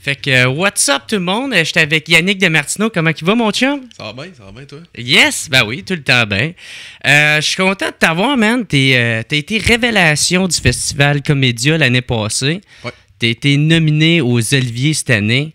Fait que, euh, what's up tout le monde? Euh, j'étais avec Yannick Demartino. Comment tu vas mon chum? Ça va bien, ça va bien, toi? Yes, ben oui, tout le temps bien. Euh, je suis content de t'avoir, man. T'as été révélation du Festival Comédia l'année passée. Ouais. T'as été nominé aux Oliviers cette année.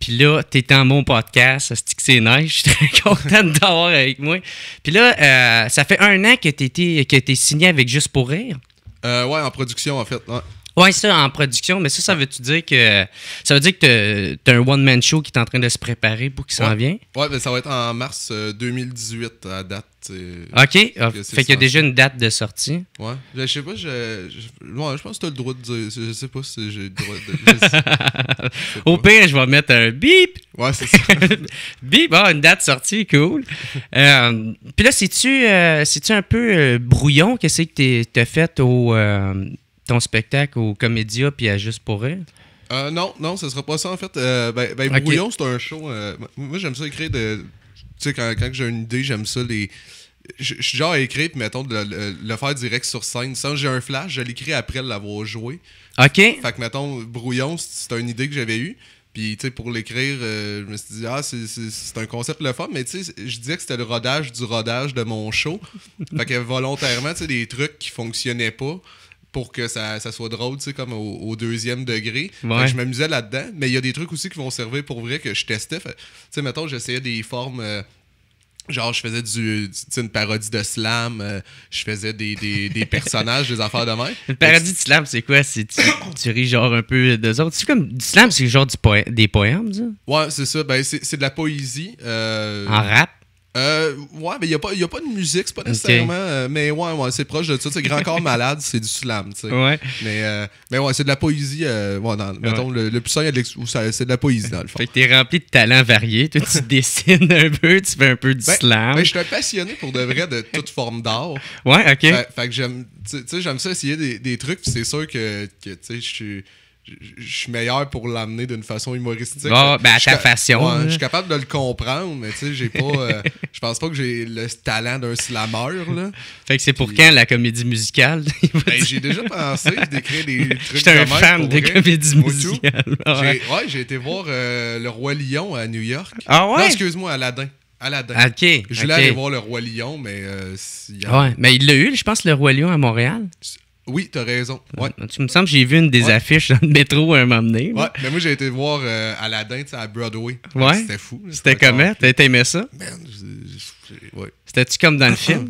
Puis là, t'es dans mon podcast, c'est c'est nice. Je suis très content de t'avoir avec moi. Puis là, ça fait un an que t'es signé avec Juste pour rire. ouais, en production, en fait. Ouais. Ouais, ça, en production. Mais ça, ça veut-tu dire que. Ça veut dire que t'as un one-man show qui est en train de se préparer pour qu'il s'en vient? vienne? Ouais, mais ça va être en mars 2018 euh, à date. OK. Ah, fait qu'il y a déjà une date de sortie. Ouais. Je sais pas, je, je, je pense que t'as le droit de dire. Je sais pas si j'ai le droit de. Au pire, je vais mettre un bip. Ouais, c'est ça. bip, ah, une date sortie, cool. Euh, puis là, si tu euh, un peu euh, brouillon? Qu'est-ce que t'as fait au ton spectacle au Comédia puis à Juste pour rire? Euh, non, non, ce sera pas ça en fait. Euh, ben, ben Brouillon, c'est un show. Euh, moi, j'aime ça écrire de. Tu sais, quand, j'ai une idée, j'aime ça les. Je suis genre à écrire, puis mettons, de le, faire direct sur scène. Sans j'ai un flash, je l'écris après l'avoir joué. OK. Fait que, mettons, Brouillon, c'est une idée que j'avais eue. Puis, tu sais, pour l'écrire, je me suis dit, ah, c'est un concept le fun, mais tu sais, je disais que c'était le rodage du rodage de mon show. fait que volontairement, tu sais, des trucs qui fonctionnaient pas pour que ça, soit drôle, tu sais, comme au, deuxième degré. je m'amusais là-dedans. Mais il y a des trucs aussi qui vont servir pour vrai que je testais. Tu sais, mettons, j'essayais des formes. Euh, genre, je faisais du, une parodie de slam, euh, je faisais des, personnages, des affaires de mer. Une parodie de slam, c'est quoi C'est tu, ris genre un peu d'eux autres. comme du slam, c'est genre du poème, des poèmes, Ouais, c'est ça. Ben, c'est de la poésie. Euh, en rap euh, ouais, mais il n'y a, pas, a pas de musique, c'est pas nécessairement. Euh, mais ouais, ouais c'est proche de ça. C'est Grand Corps Malade, c'est du slam, tu sais. Mais, euh, mais ouais, c'est de la poésie. Euh, mettons, le, plus puissant, c'est de la poésie, dans le fond. Fait que t'es rempli de talents variés. Toi, tu dessines un peu, tu fais un peu du ben, slam. mais ben, je suis un passionné pour de vrai de toute forme d'art. Ouais, ok. Fait, que j'aime ça essayer des, des trucs, c'est sûr que, que tu sais, je suis je suis meilleur pour l'amener d'une façon humoristique. Ah, ben, à ta façon. je suis capable de le comprendre, mais tu sais, j'ai pas. Euh, je pense pas que j'ai le talent d'un slammer là. Fait que c'est pour quand la comédie musicale ben, J'ai déjà pensé d'écrire des trucs. J'étais un fan des comédies musicales. Ouais, j'ai été voir euh, Le Roi Lion à New York. Ah ouais excuse-moi, Aladdin. Aladdin. Ah, OK. Je voulais aller voir le Roi Lion, mais. Euh, ouais, mais il l'a eu, je pense, le Roi Lion à Montréal. Oui, t'as raison. Euh, tu me semble que j'ai vu une des affiches dans le métro à un moment donné. Ouais, mais moi j'ai été voir euh, Aladdin à Broadway. Ouais. C'était fou. C'était comment? T'as aimé ça? Ben, ouais. C'était-tu comme dans le film?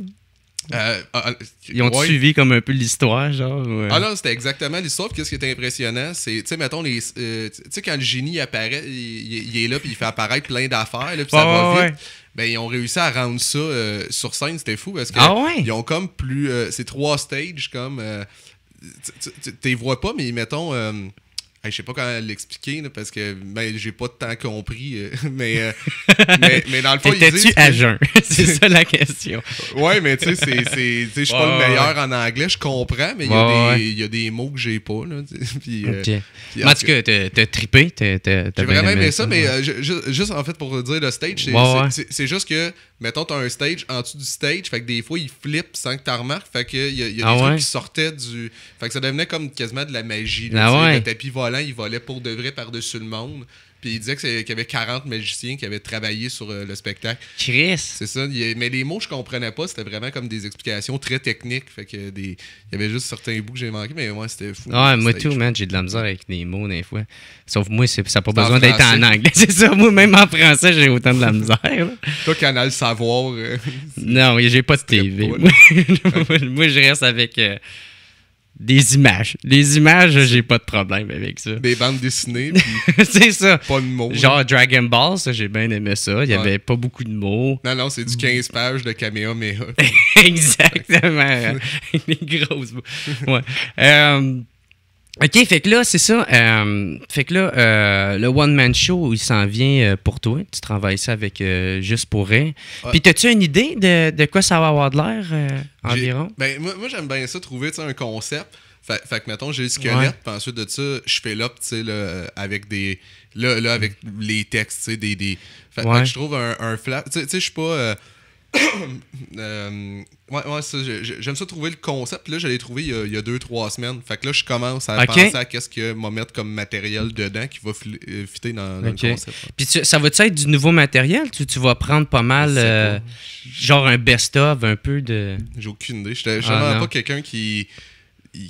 Euh, ah, ah, ils ont suivi comme un peu l'histoire, genre. Euh? Ah non, c'était exactement l'histoire. Qu'est-ce qui était impressionnant, c'est, tu sais, mettons, les, euh, tu sais, quand le génie apparaît, il, est là, puis il fait apparaître plein d'affaires, puis ça ah, va vite. Ben, ils ont réussi à rendre ça sur scène, c'était fou, parce que ils ont comme plus. c'est trois stages, comme. tu les vois pas, mais mettons je je sais pas comment l'expliquer parce que ben, j'ai pas tant compris. Euh, euh, mais, mais, dans le fond, Étais-tu à jeun C'est ça la question. ouais, mais tu sais, je suis pas le meilleur en anglais, je comprends, mais il y, y, a des mots que j'ai pas. Là, puis, okay. en tout cas, trippé. J'ai vraiment aimé ça, ça mais euh, juste en fait pour dire le stage, c'est juste que mettons, t'as un stage en dessous du stage, fait que des fois, il flippe sans que t'en remarques, fait que y y a ah des trucs qui sortaient du... Fait que ça devenait comme quasiment de la magie. Ah le tapis volant, il volait pour de vrai par-dessus le monde. Puis il disait qu'il y avait 40 magiciens qui avaient travaillé sur euh, le spectacle. Chris! C'est ça. mais les mots, je comprenais pas. C'était vraiment comme des explications très techniques. Fait que des, il y avait juste certains bouts que j'ai manqué, mais moi, c'était fou. Ah, moi tout, man, j'ai de la misère avec des mots des fois. Sauf moi, ça n'a pas besoin d'être en anglais. C'est ça, moi, même en français, j'ai autant de la misère. Toi, le Savoir. Euh, non, non, j'ai pas de TV. Moi. je reste avec. Euh, des images. Les images, j'ai pas de problème avec ça. Des bandes dessinées, c'est ça. Pas de mots. Genre Dragon Ball, ça, j'ai bien aimé ça. Il y avait pas beaucoup de mots. Non, non, c'est du 15 pages de Kamehameha. Exactement. Des grosses. Ouais. Euh, OK, fait que là, c'est ça. Euh, fait que là, euh, le one-man show, il s'en vient euh, pour toi. Tu travailles ça avec euh, Juste pour rien. Puis, as-tu une idée de, de, quoi ça va avoir de l'air environ? Ben, moi, moi j'aime bien ça, trouver un concept. Fait, fait, que, mettons, j'ai le squelette, puis ensuite de ça, je fais l'op, tu sais, là, avec des. Là, là, avec les textes, tu sais, des. des... Fait, que je trouve un, un Tu sais, je suis pas euh, ouais, ouais j'aime ça trouver le concept. là, je l'ai trouvé il y, a, deux, trois semaines. Fait que là, je commence à penser à qu'est-ce que m'a mettre comme matériel dedans qui va euh, fitter dans, le concept. Puis ça va être du nouveau matériel? Tu, tu vas prendre pas mal, euh, genre un best-of un peu de... J'ai aucune idée. Je suis ah, pas quelqu'un qui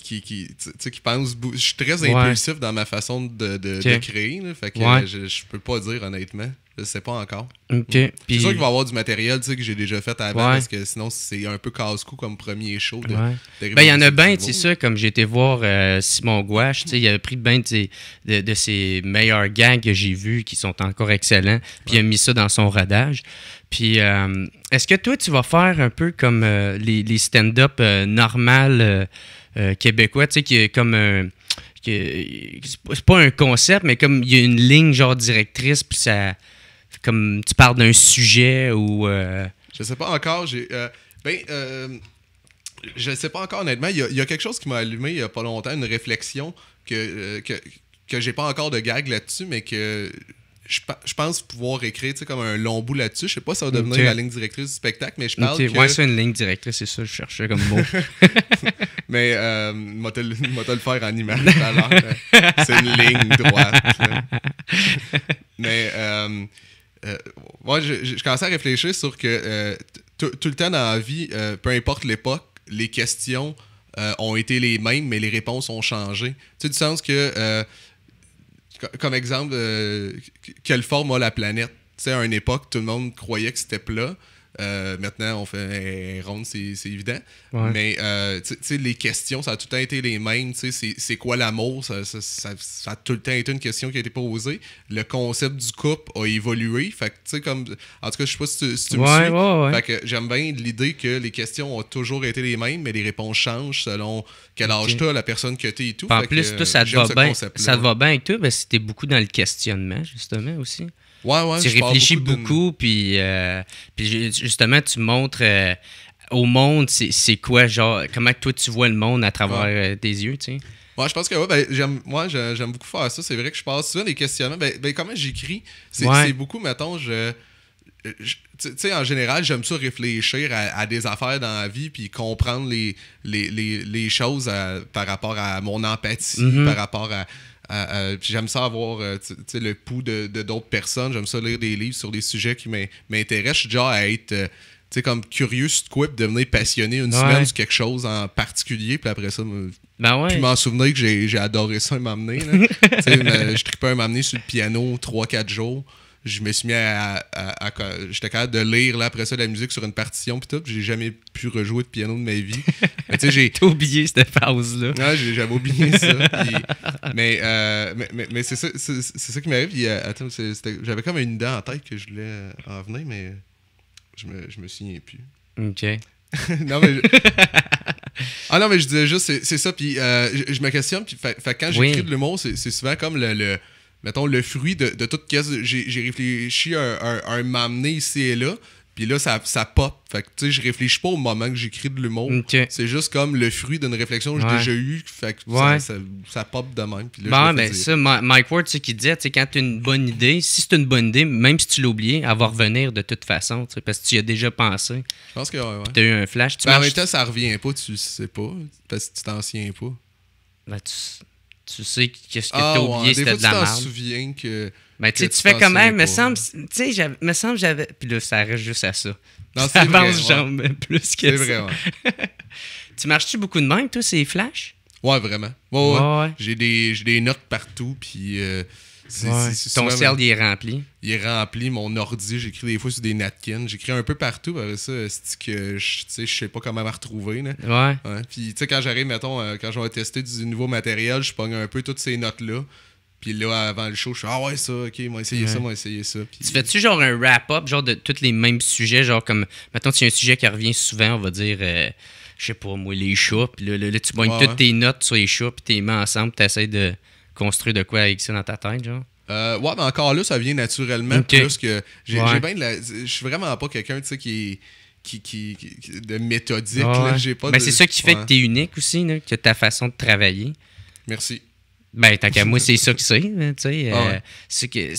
qui, qui, qui pense. Je suis très impulsif dans ma façon de, de, créer. fait que je, je, peux pas dire honnêtement. Je sais pas encore. C'est sûr qu'il va y avoir du matériel que j'ai déjà fait avant parce que sinon c'est un peu casse-cou comme premier show. ben, il y en a bien, c'est ça, comme j'ai été voir euh, Simon Gouache, il a pris ben de, de, ses meilleurs gags que j'ai vus qui sont encore excellents, puis il a mis ça dans son radage. Puis, euh, est-ce que toi, tu vas faire un peu comme euh, les, stand-up normal québécois, tu sais, qui est comme c'est pas un concept, mais comme il y a une ligne genre directrice, puis ça, comme tu parles d'un sujet ou. Je euh, Je sais pas encore. J'ai, euh, ne ben, euh, je sais pas encore, honnêtement. Il y, a quelque chose qui m'a allumé il n'y a pas longtemps, une réflexion que, que, que j'ai pas encore de gag là-dessus, mais que je, pense pouvoir écrire comme un long bout là-dessus. Je sais pas si ça va devenir la ligne directrice du spectacle, mais je parle que... Ouais, c'est une ligne directrice, c'est ça je cherchais comme mot. mais euh, moi, te le faire en tout C'est une ligne droite. mais euh, moi, je, je, commençais à réfléchir sur que euh, tout le temps dans la vie, euh, peu importe l'époque, les questions ont été les mêmes, mais les réponses ont changé. Tu sais, du sens que, comme exemple, quelle forme a la planète? Tu sais, à une époque, tout le monde croyait que c'était plat. Euh, maintenant, on fait un round, c'est évident. Mais euh, les questions, ça a tout le temps été les mêmes. C'est quoi l'amour? Ça, ça, a tout le temps été une question qui a été posée. Le concept du couple a évolué. Fait comme... En tout cas, je sais pas si tu, me suis. j'aime bien l'idée que les questions ont toujours été les mêmes, mais les réponses changent selon quel âge tu as, la personne que tu es et tout. En plus, ça te va bien. Ça te va bien avec tout mais c'était beaucoup dans le questionnement, justement, aussi tu réfléchis beaucoup, puis, euh, puis, justement, tu montres euh, au monde c'est quoi, genre, comment toi tu vois le monde à travers euh, tes yeux, tu sais. je pense que ouais, ben, j'aime, moi, j'aime beaucoup faire ça. C'est vrai que je passe souvent des questionnements. Ben, ben, comment j'écris, c'est beaucoup, mettons, je. sais, en général, j'aime ça réfléchir à, des affaires dans la vie, puis comprendre les, les, les, choses par rapport à mon empathie, mm-hmm. par rapport à j'aime ça avoir euh, le pouls de, d'autres personnes. J'aime ça lire des livres sur des sujets qui m'intéressent. Je suis déjà à être euh, tu comme curieux de quoi, devenir passionné une semaine sur quelque chose en particulier, puis après ça, me... Ben m'en souvenir que j'ai adoré ça m'amener. Euh, je trippais un m'amener sur le piano 3-4 jours je me suis mis à. J'étais capable de lire là, après ça de la musique sur une partition, puis tout. J'ai jamais pu rejouer de piano de ma vie. tu sais, j'ai. oublié cette pause là Non, j'avais oublié ça. Euh, mais, mais, mais, c'est ça, ça, qui m'arrive. Attends, j'avais comme une idée en tête que je voulais euh, en venir, mais je me, je me souviens plus. Ok. non, mais. Ah non, mais je disais juste, c'est ça. Puis euh, je, me questionne. Puis, quand j'écris de l'humour, c'est souvent comme le mettons, le fruit de, de caisse, j'ai réfléchi à, un m'amener ici et là. Puis là, ça, ça pop. Fait que, tu sais, je réfléchis pas au moment que j'écris de l'humour. C'est juste comme le fruit d'une réflexion que j'ai déjà eue. Fait que ça, ça, pop de même. Puis là, bon, ben ça, Mike Ward, tu qui disait, tu sais, quand t'as une bonne idée, si c'est une bonne idée, même si tu l'oublies, elle va revenir de toute façon, tu sais, parce que tu y as déjà pensé. Je pense que, ouais, ouais. tu as eu un flash. Tu ben, Mais En même temps, ça revient pas, tu sais pas, parce que tu t'en souviens pas. Ben, tu tu sais qu'est-ce que ah, t'as oublié, c'était de la merde. Je me souviens que. Mais ben, tu fais quand même, me semble, tu sais, me semble j'avais. Puis là, ça reste juste à ça. Non, ça avance jamais plus que ça. C'est vrai, ouais. Tu marches-tu beaucoup de même, toi, ces flashs? Ouais, vraiment. Ouais, ouais. J'ai des, des, notes partout, puis. Euh, ton cerveau il est rempli. Il est rempli. Mon ordi, j'écris des fois sur des napkins. J'écris un peu partout. ça, c'est que je sais pas comment me retrouver. Puis, tu sais, quand j'arrive, mettons, euh, quand je vais tester du nouveau matériel, je pogne un peu toutes ces notes-là. Puis là, avant le show, je suis Ah ouais, ça, ok, moi essayer ça, moi essayer ça. Tu fais-tu genre un wrap-up, genre de tous les mêmes sujets, genre comme, mettons, tu y un sujet qui revient souvent, on va dire. Euh, je sais pas, moi, les chats. Puis là, tu pognes toutes tes notes sur les chats, puis t'es mets ensemble, t'essayes de construit de quoi avec ça dans ta tête, genre? Euh, ouais, mais encore là, ça vient naturellement plus que. J'ai Je suis vraiment pas quelqu'un, tu sais, qui qui, de méthodique. là. j'ai pas ben, c'est ça qui fait que tu es unique aussi, que ta façon de travailler. Merci. Ben, tant qu'à moi, c'est ça que c'est. Tu sais, euh, c'est que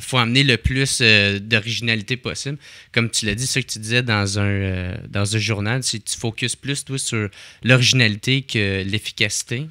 faut amener le plus euh, d'originalité possible. Comme tu l'as dit, ce que tu disais dans un, dans un journal, c'est tu focuses plus toi, sur l'originalité que l'efficacité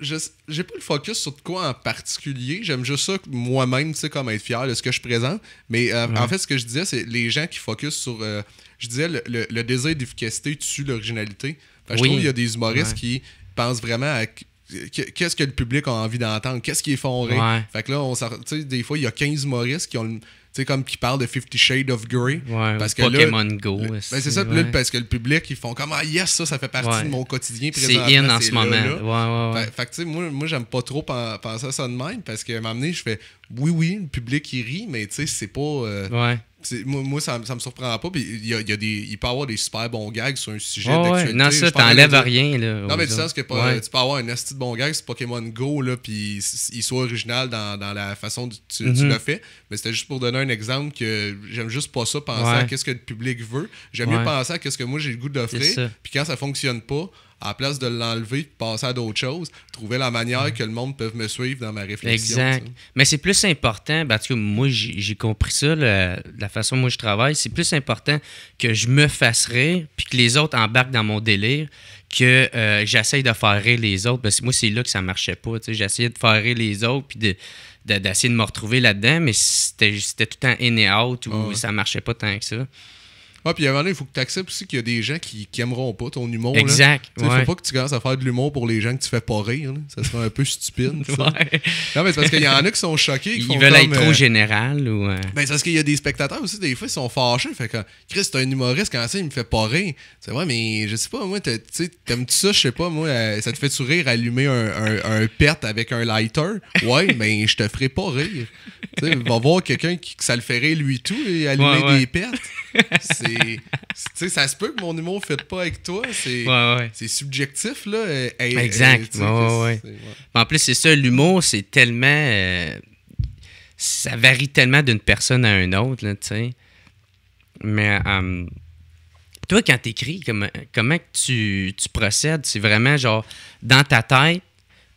j'ai pas le focus sur de quoi en particulier. J'aime juste ça moi-même, tu sais, comme être fier de ce que je présente. Mais euh, en fait, ce que je disais, c'est les gens qui focus sur. Euh, je disais, le, désir d'efficacité tue l'originalité. Je trouve qu'il y a des humoristes qui pensent vraiment à qu'est-ce que le public a envie d'entendre, qu'est-ce qui font rire. Fait que là, on des fois, il y a 15 humoristes qui ont sais, comme qui parle de Fifty Shades of Grey. Ouais, parce que Pokémon Go. Ben c'est ça, parce que le public, ils font comme Ah yes, ça, ça fait partie de mon quotidien. C'est in en ce moment. Là. Fait, fait que, tu sais, moi, moi j'aime pas trop penser à ça de même parce que à un moment donné, je fais Oui, oui, le public, il rit, mais tu sais, c'est pas. Euh, ouais. Moi, ça, ça me surprend pas. Puis il, y a, y peut avoir des super bons gags sur un sujet d'actualité. Non, ça, t'enlèves rien. Là, non, mais tu sens que tu peux avoir un asti de bon gag c'est Pokémon Go, là, puis il soit original dans, dans la façon dont tu, mhm. le fais. Mais c'était juste pour donner un exemple que j'aime juste pas ça, penser à qu'est-ce que le public veut. J'aime mieux penser à qu'est-ce que moi j'ai le goût d'offrir. Puis quand ça fonctionne pas, à place de l'enlever, de passer à d'autres choses, trouver la manière que le monde peut me suivre dans ma réflexion. Exact. Mais c'est plus important, parce ben, que moi j'ai compris ça, la, façon dont je travaille, c'est plus important que je me fasse rire, puis que les autres embarquent dans mon délire, que euh, j'essaye de faire les autres. Parce ben, que moi, c'est là que ça marchait pas. J'essayais de faire les autres, puis de d'essayer de, me retrouver là-dedans, mais c'était tout le temps in et out, ou ça ça marchait pas tant que ça. Ah, puis avant un il faut que tu acceptes aussi qu'il y a des gens qui, n'aimeront pas ton humour. Exact. Il ne faut pas que tu commences à faire de l'humour pour les gens que tu fais pas rire. Ça serait un peu stupide. Non, mais c'est parce qu'il y en a qui sont choqués. Qui ils veulent être trop euh, général. Ou euh, ben, c'est parce qu'il y a des spectateurs aussi, des fois, ils sont fâchés. Fait que Chris, t'es un humoriste, quand ça, il me fait pas rire. C'est vrai, mais je sais pas, moi, t'aimes-tu ça, je sais pas, moi, euh, ça te fait sourire allumer un, un, pet avec un lighter? Ouais, mais je te ferai pas rire. Tu va voir quelqu'un qui ça le ferait lui tout et allumer des pets. ça se peut que mon humour ne fait pas avec toi. C'est subjectif, là. exact. en plus, c'est ça, l'humour, c'est tellement. Euh, ça varie tellement d'une personne à une autre, là, tu sais. Mais. Euh, toi, quand t'écris, comment, comment tu, tu procèdes? C'est vraiment genre dans ta tête,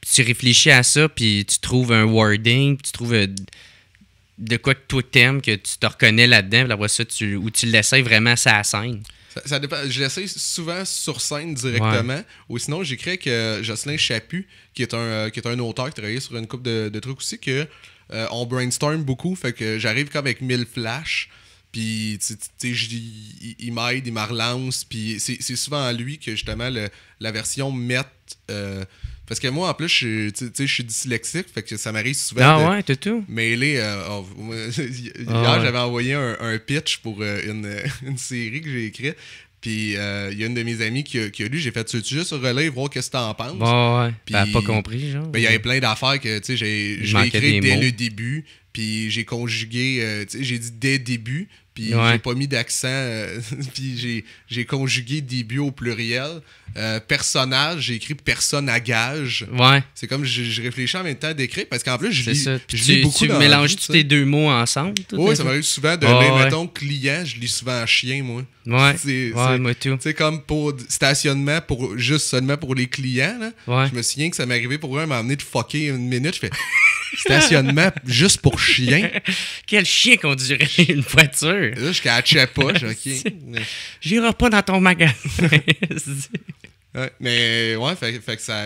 tu réfléchis à ça, puis tu trouves un wording, puis tu trouves euh, de quoi que toi t'aimes, que tu te reconnais là-dedans, ça, tu, ou tu l'essayes vraiment ça la scène? Ça, Je l'essaye souvent sur scène directement. Ou sinon, j'écris que euh, Jocelyn Chapu qui est un, euh, qui est un auteur qui travaillait sur une coupe de, trucs aussi, que euh, on brainstorm beaucoup. Fait que j'arrive comme avec 1000 flashs. Puis, tu sais, il m'aide, il me relance. Puis, c'est souvent à lui que justement la version mette. Parce que moi, en plus, je suis dyslexique, fait que ça m'arrive souvent. Ah ouais, tout tout. Mêler. Euh, oh, hier, ah j'avais envoyé un, pitch pour euh, une, série que j'ai écrite. Puis euh, il y a une de mes amies qui a, lu, j'ai fait tu juste relais voir ce que t'en penses. Bah ouais. Puis, ben, pas compris, genre. Ben, il y avait plein d'affaires que tu sais, j'ai écrit dès le début. Puis j'ai conjugué, j'ai dit dès début puis j'ai pas mis d'accent, euh, puis j'ai conjugué début au pluriel. Euh, personnage, j'ai écrit personne à gage. Ouais. C'est comme je, réfléchis en même temps d'écrire parce qu'en plus, je lis, ça. beaucoup. Tu tous tes deux mots ensemble. Oui, ça m'arrive souvent de. Oh, mettons, client, je lis souvent chien, moi. Ouais. C'est C'est comme pour stationnement, pour, juste seulement pour les clients. Là. Je me souviens que ça m'est arrivé pour eux, m'amener de fucker une minute. Je fais stationnement juste pour chien. Quel chien conduirait une voiture? Je Là, je catchais pas. OK. J'irai pas dans ton magasin. mais ouais, fait, que ça.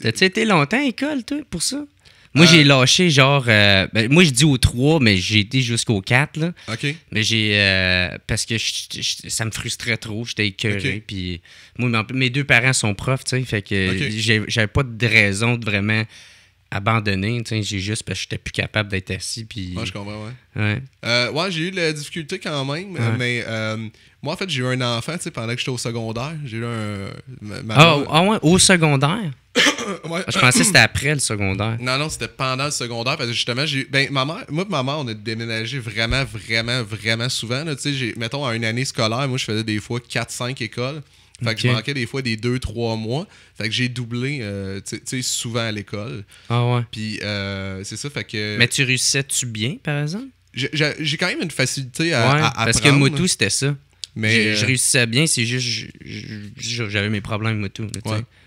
T'as-tu été longtemps à l'école, toi, pour ça? Moi, euh. j'ai lâché genre. Euh, ben, moi, je dis au 3, mais j'ai été jusqu'au 4. Là. OK. Mais j'ai. Euh, parce que ça me frustrait trop. J'étais écœuré. Puis, moi, mes deux parents sont profs, tu sais. Fait que j'avais pas de raison de vraiment abandonné. J'ai juste parce que j'étais plus capable d'être assis. Puis... je comprends, ouais. Ouais, euh, j'ai eu de la difficulté quand même, mais euh, moi, en fait, j'ai eu un enfant pendant que j'étais au secondaire. J'ai eu un. Ah, ah au secondaire? Je pensais que c'était après le secondaire. Non, non, c'était pendant le secondaire parce que justement, j'ai ben, ma moi et ma on a déménagé vraiment, vraiment, vraiment souvent. Là, mettons, à une année scolaire, moi, je faisais des fois 4-5 écoles. Fait que je manquais des fois des 2-3 mois. Fait que j'ai doublé, euh, tu sais, souvent à l'école. Ah ouais. Puis euh, c'est ça, fait que. Mais tu réussissais-tu bien, par exemple? J'ai quand même une facilité à, ouais, à Parce que Motu, c'était ça. Mais je, euh, réussissais bien, c'est juste j'avais mes problèmes et tout.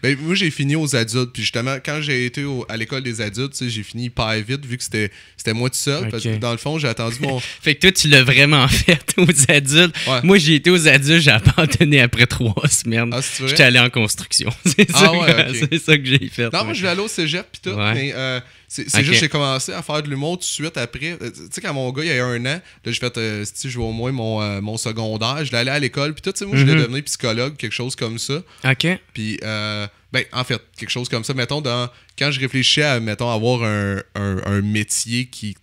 ben, moi, j'ai fini aux adultes. Puis justement, quand j'ai été à l'école des adultes, j'ai fini pas vite vu que c'était moi tout seul. Parce que dans le fond, j'ai attendu mon. fait que toi, tu l'as vraiment fait aux adultes. Moi, j'ai été aux adultes, j'ai abandonné après trois semaines. Ah, J'étais allé en construction. c'est ça, ah ouais, ça, que j'ai fait. Non, moi, je vais aller au cégep puis tout. Mais, euh, c'est juste juste j'ai commencé à faire de l'humour tout de suite après. Euh, tu sais, quand mon gars, il y a un an, j'ai fait, euh, si je vais au moins mon, euh, mon secondaire, je l'allais à l'école, puis tout, tu sais, moi, je voulais mhm. devenir psychologue, quelque chose comme ça. OK. Puis, ben, en fait, quelque chose comme ça. Mettons, quand je réfléchis à, mettons, avoir un, un, métier qui,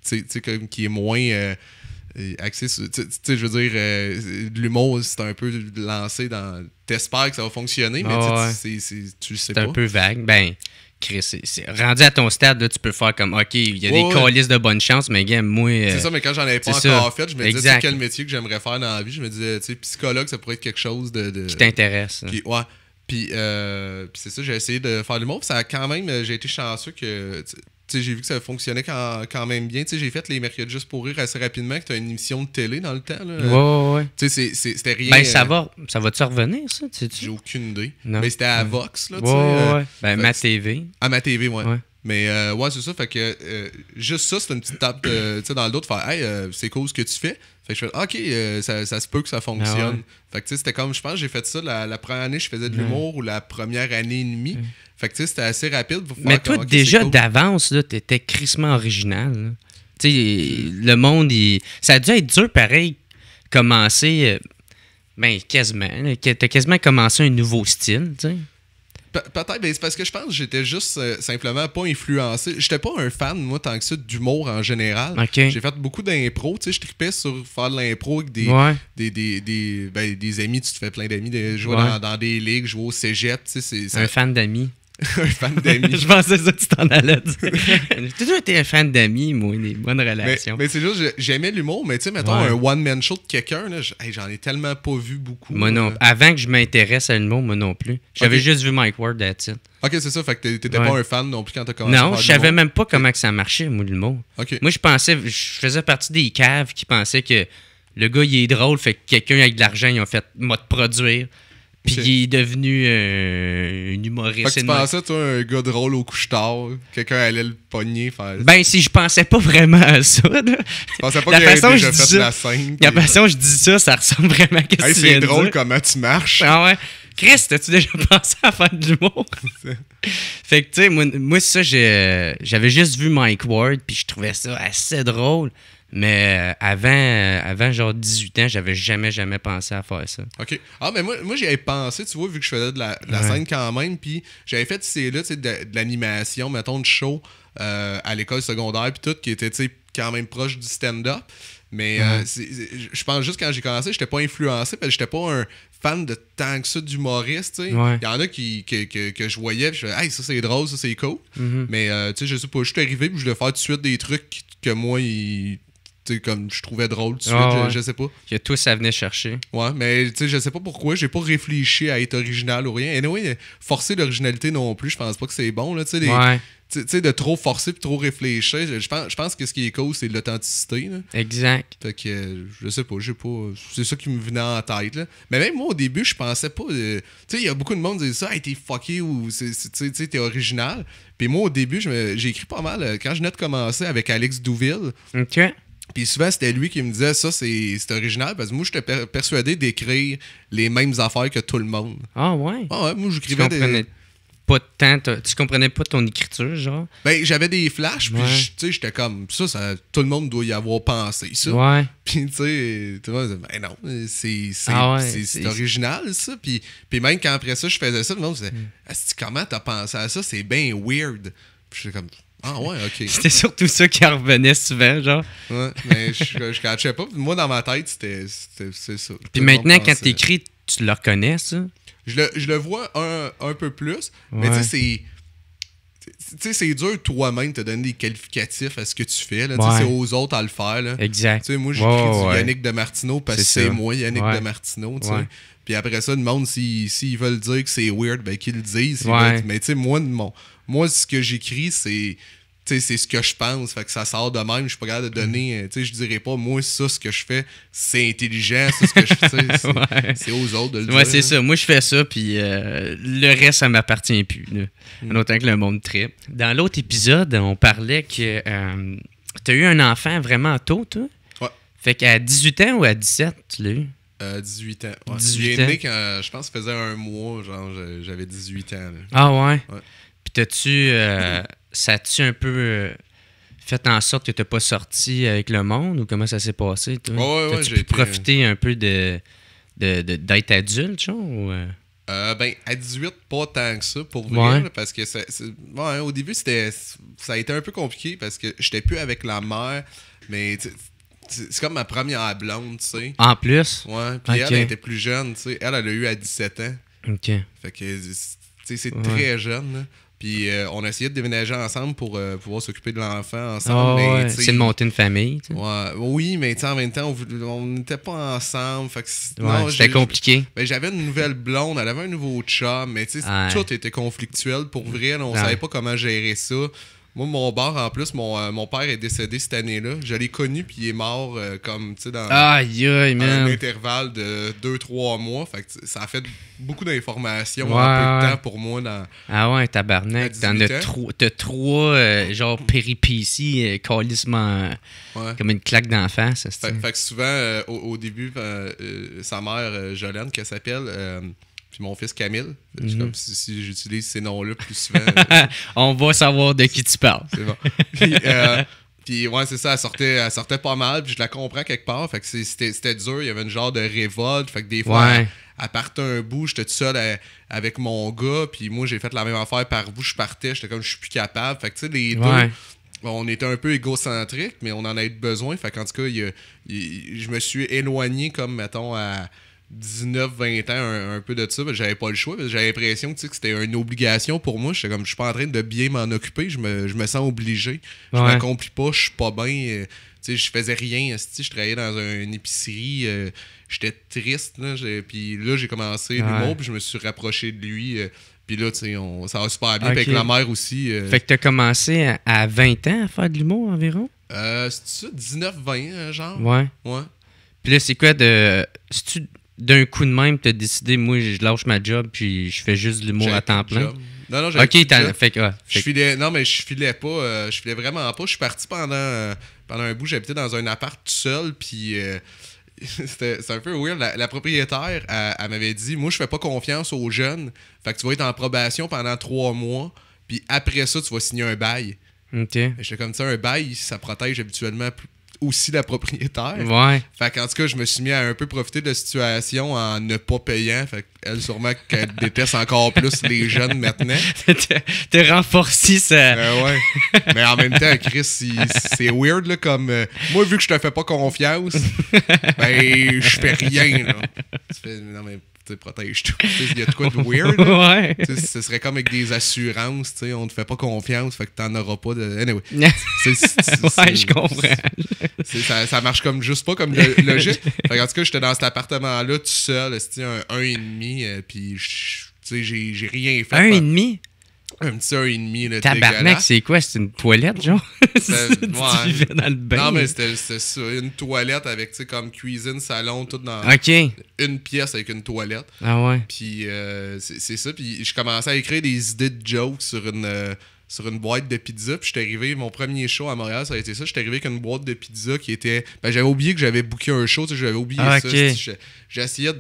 comme, qui est moins axé sur. Tu sais, je veux dire, de l'humour, c'est un peu lancé dans. T'espères que ça va fonctionner, mais tu sais pas. C'est un peu vague. Ben, Chris, c'est rendu à ton stade, tu peux faire comme, OK, il y a des ouais. de bonne chance, mais game, moi. Euh, c'est ça, mais quand j'en avais pas encore fait, je me disais, quel métier que j'aimerais faire dans la vie. Je me disais, tu sais, psychologue, ça pourrait être quelque chose de. de... Qui t'intéresse. Hein. Puis, ouais. Euh, puis, c'est ça, j'ai essayé de faire l'humour. Puis ça a quand même, euh, j'ai été chanceux que j'ai vu que ça fonctionnait quand, même bien. J'ai fait les mercredis juste pour rire assez rapidement, que tu as une émission de télé dans le temps. Là. Ouais, ouais, ouais. C'était rien. Ben, ça euh, va, ça va-tu revenir, ça? J'ai aucune idée. Mais c'était à Vox. Là, euh, ouais, ben, ma TV. À ah, ma TV, ouais. Mais euh, ouais, c'est ça. Fait que juste ça, c'est une petite tape dans le dos de faire Hey, c'est cause que tu fais. Fait que je fais OK, ça, se peut que ça ah, fonctionne. fait que c'était comme, je pense, j'ai fait ça la, la, première année, je faisais de l'humour ou la première année et demie. Fait que tu c'était assez rapide Mais toi, déjà d'avance, tu t'étais crissement original. Tu sais, le monde, ça a dû être dur pareil, commencer. Euh, ben, quasiment. Tu as quasiment commencé un nouveau style, tu sais. Peut-être, mais c'est parce que je pense que j'étais juste euh, simplement pas influencé. J'étais pas un fan, moi, tant que ça, d'humour en général. J'ai fait beaucoup d'impro. Tu sais, je tripais sur faire de l'impro avec des, des, ben, des amis. Tu te fais plein d'amis, jouer dans, des ligues, jouer au cégep. Tu sais, Un fan d'amis. un fan d'amis. je pensais ça, tu t'en allais J'ai toujours été un fan d'amis, moi, des bonnes relations. Mais, c'est juste, j'aimais l'humour, mais tu sais, mettons, un one-man show de quelqu'un, j'en ai tellement pas vu beaucoup. Moi non, avant que je m'intéresse à l'humour, moi non plus. J'avais juste vu Mike Ward, that's it. Ok, c'est ça, fait que t'étais pas un fan non plus quand t'as commencé Non, je savais même pas comment que ça marchait, moi, l'humour. Moi, je pensais, je faisais partie des caves qui pensaient que le gars, il est drôle, fait que quelqu'un avec de l'argent, il ont fait, moi produire. Puis il est devenu euh, un humoriste. Fait que tu pensais, toi, un gars drôle au couche-tard, quelqu'un allait le pogner faire. Ben, si je pensais pas vraiment à ça. Là. Je pensais pas que avait déjà fait ça. la scène. La façon façon je dis ça, ça ressemble vraiment à ce hey, C'est drôle comment tu marches. Ah ouais. Chris, t'as-tu déjà pensé à faire du l'humour? fait que, tu sais, moi, moi ça, euh, j'avais juste vu Mike Ward, puis je trouvais ça assez drôle. Mais euh, avant, euh, avant genre 18 ans, j'avais jamais, jamais pensé à faire ça. OK. Ah, mais moi, moi j'y avais pensé, tu vois, vu que je faisais de la, scène quand même. Puis j'avais fait ces là, tu sais, de, l'animation, mettons, de show euh, à l'école secondaire, puis tout, qui était, tu sais, quand même proche du stand-up. Mais je pense juste quand j'ai commencé, j'étais pas influencé, parce que j'étais pas un fan de tant que ça sais. Il y en a qui, que, je voyais, je faisais, hey, ça c'est drôle, ça c'est cool. Mm-hmm. Mais tu sais, je sais pas, je suis arrivé, puis je voulais faire tout de suite des trucs que moi, il comme je trouvais drôle tout de ah, je, sais pas. Que tous à venir chercher. Ouais, mais tu sais, je sais pas pourquoi, j'ai pas réfléchi à être original ou rien. Et anyway, forcer l'originalité non plus, je pense pas que c'est bon, là, tu sais. Ouais. Tu sais, de trop forcer puis trop réfléchir, je pense, pense que ce qui est cool, c'est l'authenticité. Exact. Fait que, je sais pas, j'ai pas. C'est ça qui me venait en tête, là. Mais même moi, au début, je pensais pas. Euh, tu sais, il y a beaucoup de monde qui dit ça, hey, t'es fucké ou tu sais, t'es original. Puis moi, au début, j'ai écrit pas mal. Euh, quand je venais de commencer avec Alex Douville, okay. Puis souvent, c'était lui qui me disait ça, c'est original, parce que moi, j'étais persuadé d'écrire les mêmes affaires que tout le monde. Ah ouais? Ah ouais, moi, j'écrivais Pas de tu comprenais pas ton écriture, genre? Ben, j'avais des flashs, puis tu sais, j'étais comme, ça, ça, tout le monde doit y avoir pensé, ça. Ouais. Puis tu sais, tu vois ben non, c'est ah original, ça. Puis, même quand après ça, je faisais ça, tout le monde disait, hmm. comment t'as pensé à ça? C'est bien weird. Puis j'étais comme, ah ouais, ok. c'était surtout ça qui revenait souvent, genre. Ouais, mais je, je, je catchais pas. Moi, dans ma tête, c'était c'est ça. Puis maintenant, quand t'écris, tu le reconnais, ça? Je le, je le vois un, un, peu plus, mais tu sais, c'est tu sais, c'est dur toi-même de te donner des qualificatifs à ce que tu fais. C'est aux autres à le faire. Là. Exact. sais moi, j'écris du Yannick de Martineau parce que c'est moi, Yannick de Martineau. Puis après ça, le monde, s'ils si, veulent dire que c'est weird, ben qu'ils le disent. Mais tu sais, moi, mon, moi, ce que j'écris, c'est c'est ce que je pense. Fait que ça sort de même. Je suis pas capable de donner. Mm. Euh, tu sais, je dirais pas, moi, ça, ce que je fais, c'est intelligent. C'est ce que je fais. C'est aux autres de le ouais, dire. c'est ça. Moi, je fais ça, puis euh, le reste, ça m'appartient plus. Mm. autant que le monde trip. Dans l'autre épisode, on parlait que euh, tu as eu un enfant vraiment tôt, toi. Ouais. Fait qu'à 18 ans ou à 17, tu l'as eu? 18 ans. J'ai 18 ans. quand, je pense, que ça faisait un mois, genre, j'avais 18 ans. Ah Ouais t'as-tu. Euh, ça tu un peu euh, fait en sorte que t'as pas sorti avec le monde ou comment ça s'est passé? Toi? tu as pu euh, profiter un peu de, de, d'être adulte, tu Ou... ben, à 18, pas tant que ça, pour moi parce que au début, c'était ça a été un peu compliqué parce que j'étais plus avec la mère, mais c'est comme ma première blonde, tu sais. En plus? Ouais, puis elle, était plus jeune, tu sais. Elle, elle l'a eu à 17 ans. OK. Fait que, tu sais, c'est très jeune, là. Puis euh, on a essayé de déménager ensemble pour euh, pouvoir s'occuper de l'enfant ensemble. Ah C'est de monter une famille. oui, mais en même temps, on n'était pas ensemble. c'était compliqué. Ben, j'avais une nouvelle blonde, elle avait un nouveau chat, mais tout était conflictuel. Pour vrai, On on savait pas comment gérer ça. Moi, mon bar, en plus, euh, mon, père est décédé cette année-là. Je l'ai connu, puis il est mort euh, comme, tu sais, dans un intervalle de 2-3 mois. Fait que ça a fait beaucoup d'informations un peu de temps pour moi. Dans... Ah ouais, tabarnak. trois, euh, genre péripéties, comme une claque d'enfance Fait, que souvent, au, début, sa mère, Jolene, qu'elle s'appelle, puis mon fils Camille. Mhm. si, j'utilise ces noms-là plus souvent. Euh, on va savoir de qui tu parles. C'est bon. Puis, euh, ouais, c'est ça, elle sortait, sortait pas mal, puis je la comprends quelque part. Fait que c'était dur, il y avait une genre de révolte. Fait que des fois, à elle partait un bout, j'étais tout seul euh, avec mon gars, puis moi j'ai fait la même affaire par vous, je partais, j'étais comme je suis plus capable. Fait que tu sais, les deux. on était un peu égocentrique, mais on en a besoin. Fait qu'en tout cas, je me suis éloigné comme, mettons, à, 19, 20 ans, un, peu de ça, j'avais pas le choix. J'avais l'impression que c'était une obligation pour moi. J'étais comme, je suis pas en train de bien m'en occuper, je me, sens obligé. Je m'accomplis pas, je suis pas bien. Euh, sais je faisais rien, je travaillais dans une épicerie, euh, j'étais triste. puis là, j'ai commencé l'humour, puis je me suis rapproché de lui. Euh, puis là, tu sais, ça va super bien. avec la mère aussi. Fait que t'as commencé à, 20 ans à faire de l'humour environ? Euh, c'est ça, 19-20, hein, genre? Ouais. Ouais. Puis là, c'est quoi de d'un coup de même, as décidé, moi, je lâche ma job, puis je fais juste l'humour à temps plein? Job. Non, non, j'ai Ok, t'as. Fait, ouais, Je non, mais je filais pas. Euh, je filais vraiment pas. Je suis parti pendant, pendant un bout. J'habitais dans un appart tout seul, puis. Euh, c'était un peu weird. La, propriétaire, elle, m'avait dit Moi, je fais pas confiance aux jeunes. Fait que tu vas être en probation pendant trois mois, puis après ça, tu vas signer un bail. OK. J'étais comme ça, un bail, ça protège habituellement aussi la propriétaire. Ouais. Fait qu'en tout cas, je me suis mis à un peu profiter de la situation en ne pas payant. Fait qu'elle, sûrement qu'elle déteste encore plus les jeunes maintenant. T'es renforcé ça. Ben ouais. Mais en même temps, Chris, c'est weird, là, comme... Euh, moi, vu que je te fais pas confiance, ben, je fais rien, là. Tu fais, tu protège tout. Il y a de quoi de weird. ouais. Ce serait comme avec des assurances, tu sais, on te fait pas confiance, fait que t'en auras pas de. Anyway. ouais, je comprends. Ça, ça, marche comme juste pas comme logique. en tout cas, j'étais dans cet appartement-là tout seul, c'était un 1,5, euh, puis j'ai rien fait. Un et demi? un petit 1,5. Tabarnak, c'est quoi? C'est une toilette, genre? Ben, tu dans le bain. Non, mais c'était ça. Une toilette avec, tu sais, comme cuisine, salon, tout dans OK. une pièce avec une toilette. Ah ouais? Puis euh, c'est ça. Puis je commençais à écrire des idées de jokes sur une... Euh, sur une boîte de pizza. Puis j'étais arrivé, mon premier show à Montréal, ça a été ça. J'étais arrivé avec une boîte de pizza qui était. Ben, j'avais oublié que j'avais booké un show, tu sais, j'avais oublié ah, ça. J'essayais J'essayais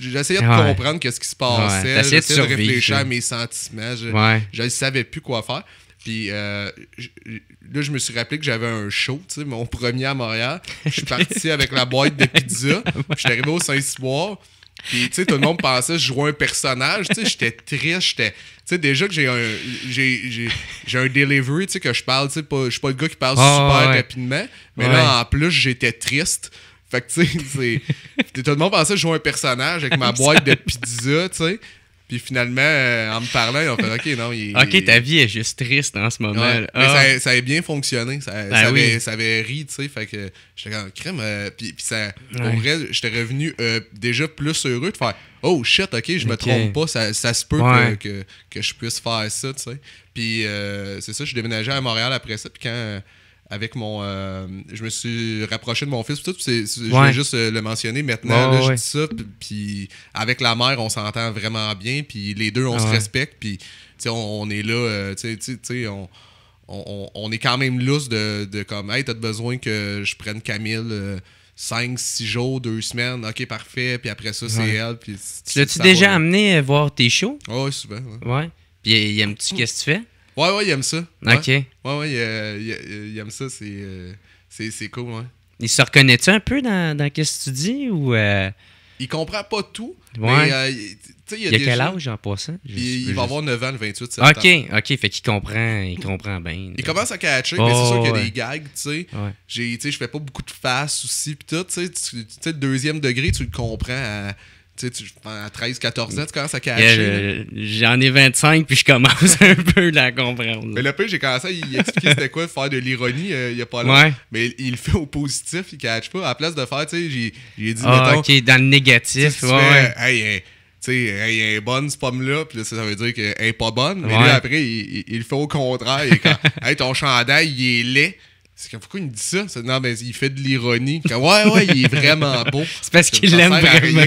j'essayais de comprendre quest ce qui se passait. J'essayais de, réfléchir à mes sentiments. Je, ne savais plus quoi faire. Puis euh, là, je me suis rappelé que j'avais un show, tu sais, mon premier à Montréal. Je suis parti avec la boîte de pizza. Je suis arrivé au Saint-Cyboire. Puis, tu sais, tout le monde pensait que je jouais un personnage. Tu sais, j'étais triste. J'étais. Tu sais, déjà que j'ai un. J'ai, un delivery, tu sais, que je parle. Tu sais, je suis pas le gars qui parle super rapidement. Mais là, en plus, j'étais triste. Fait que, tu sais, Tout le monde pensait jouer un personnage avec ma boîte de pizza, tu sais. Puis finalement, euh, en me parlant, ils ont fait OK, non. OK, ta vie est juste triste en ce moment. Ah. Ben ça, avait bien fonctionné. Ça, avait, ri, tu sais. Fait que j'étais comme crème. Euh, puis, puis, ça, j'étais revenu euh, déjà plus heureux de faire Oh shit, OK, je me trompe pas. Ça, se peut que, je puisse faire ça, tu sais. Puis c'est ça, je suis déménagé à Montréal après ça. Puis quand avec mon. Euh, je me suis rapproché de mon fils. Tout, c'est, Je vais juste euh, le mentionner maintenant. Je ça. Puis avec la mère, on s'entend vraiment bien. Puis les deux, on se respecte. Puis on, on est là. Euh, on, on, est quand même lousse de, de comme, hey, t'as besoin que je prenne Camille. 5, 6 jours, 2 semaines, ok, parfait, puis après ça, c'est elle. Puis, L'as-tu déjà amené voir tes shows? Oui, souvent. Ouais. Puis il aime-tu qu'est-ce que tu fais? Ouais, ouais, il aime ça. OK. Ouais, ouais, il, euh, il, aime ça. Euh, c'est cool, ouais. Il se reconnaît-tu un peu dans, dans ce que tu dis ou. Euh, il comprend pas tout. Ouais. Mais, euh, il y a, il a quel âge en passant Il, va avoir 9 ans le 28 septembre. Ok, ok, fait qu'il comprend, il comprend bien. Il commence à catcher, mais c'est sûr qu'il y a des gags, tu sais. Ouais. Je fais pas beaucoup de faces aussi, puis tout, tu sais, le deuxième degré, tu le comprends à tu sais, à 13, 14 ans, tu commences à cacher. J'en ai 25, puis je commence un peu à comprendre. Mais le peu, j'ai commencé à expliquer c'était quoi faire de l'ironie euh, il n'y a pas là. Mais il le fait au positif, il ne catch pas. À la place de faire, tu sais, j'ai dit. Ah, ok, dans le négatif. Ouais, tu sais, elle est bonne, ce pomme-là, puis ça veut dire qu'elle n'est pas bonne. Mais là, après, il, le fait au contraire. ton chandail, il est laid. C'est pourquoi il me dit ça? non, mais il fait de l'ironie. Ouais, ouais, il est vraiment beau. C'est parce qu'il l'aime vraiment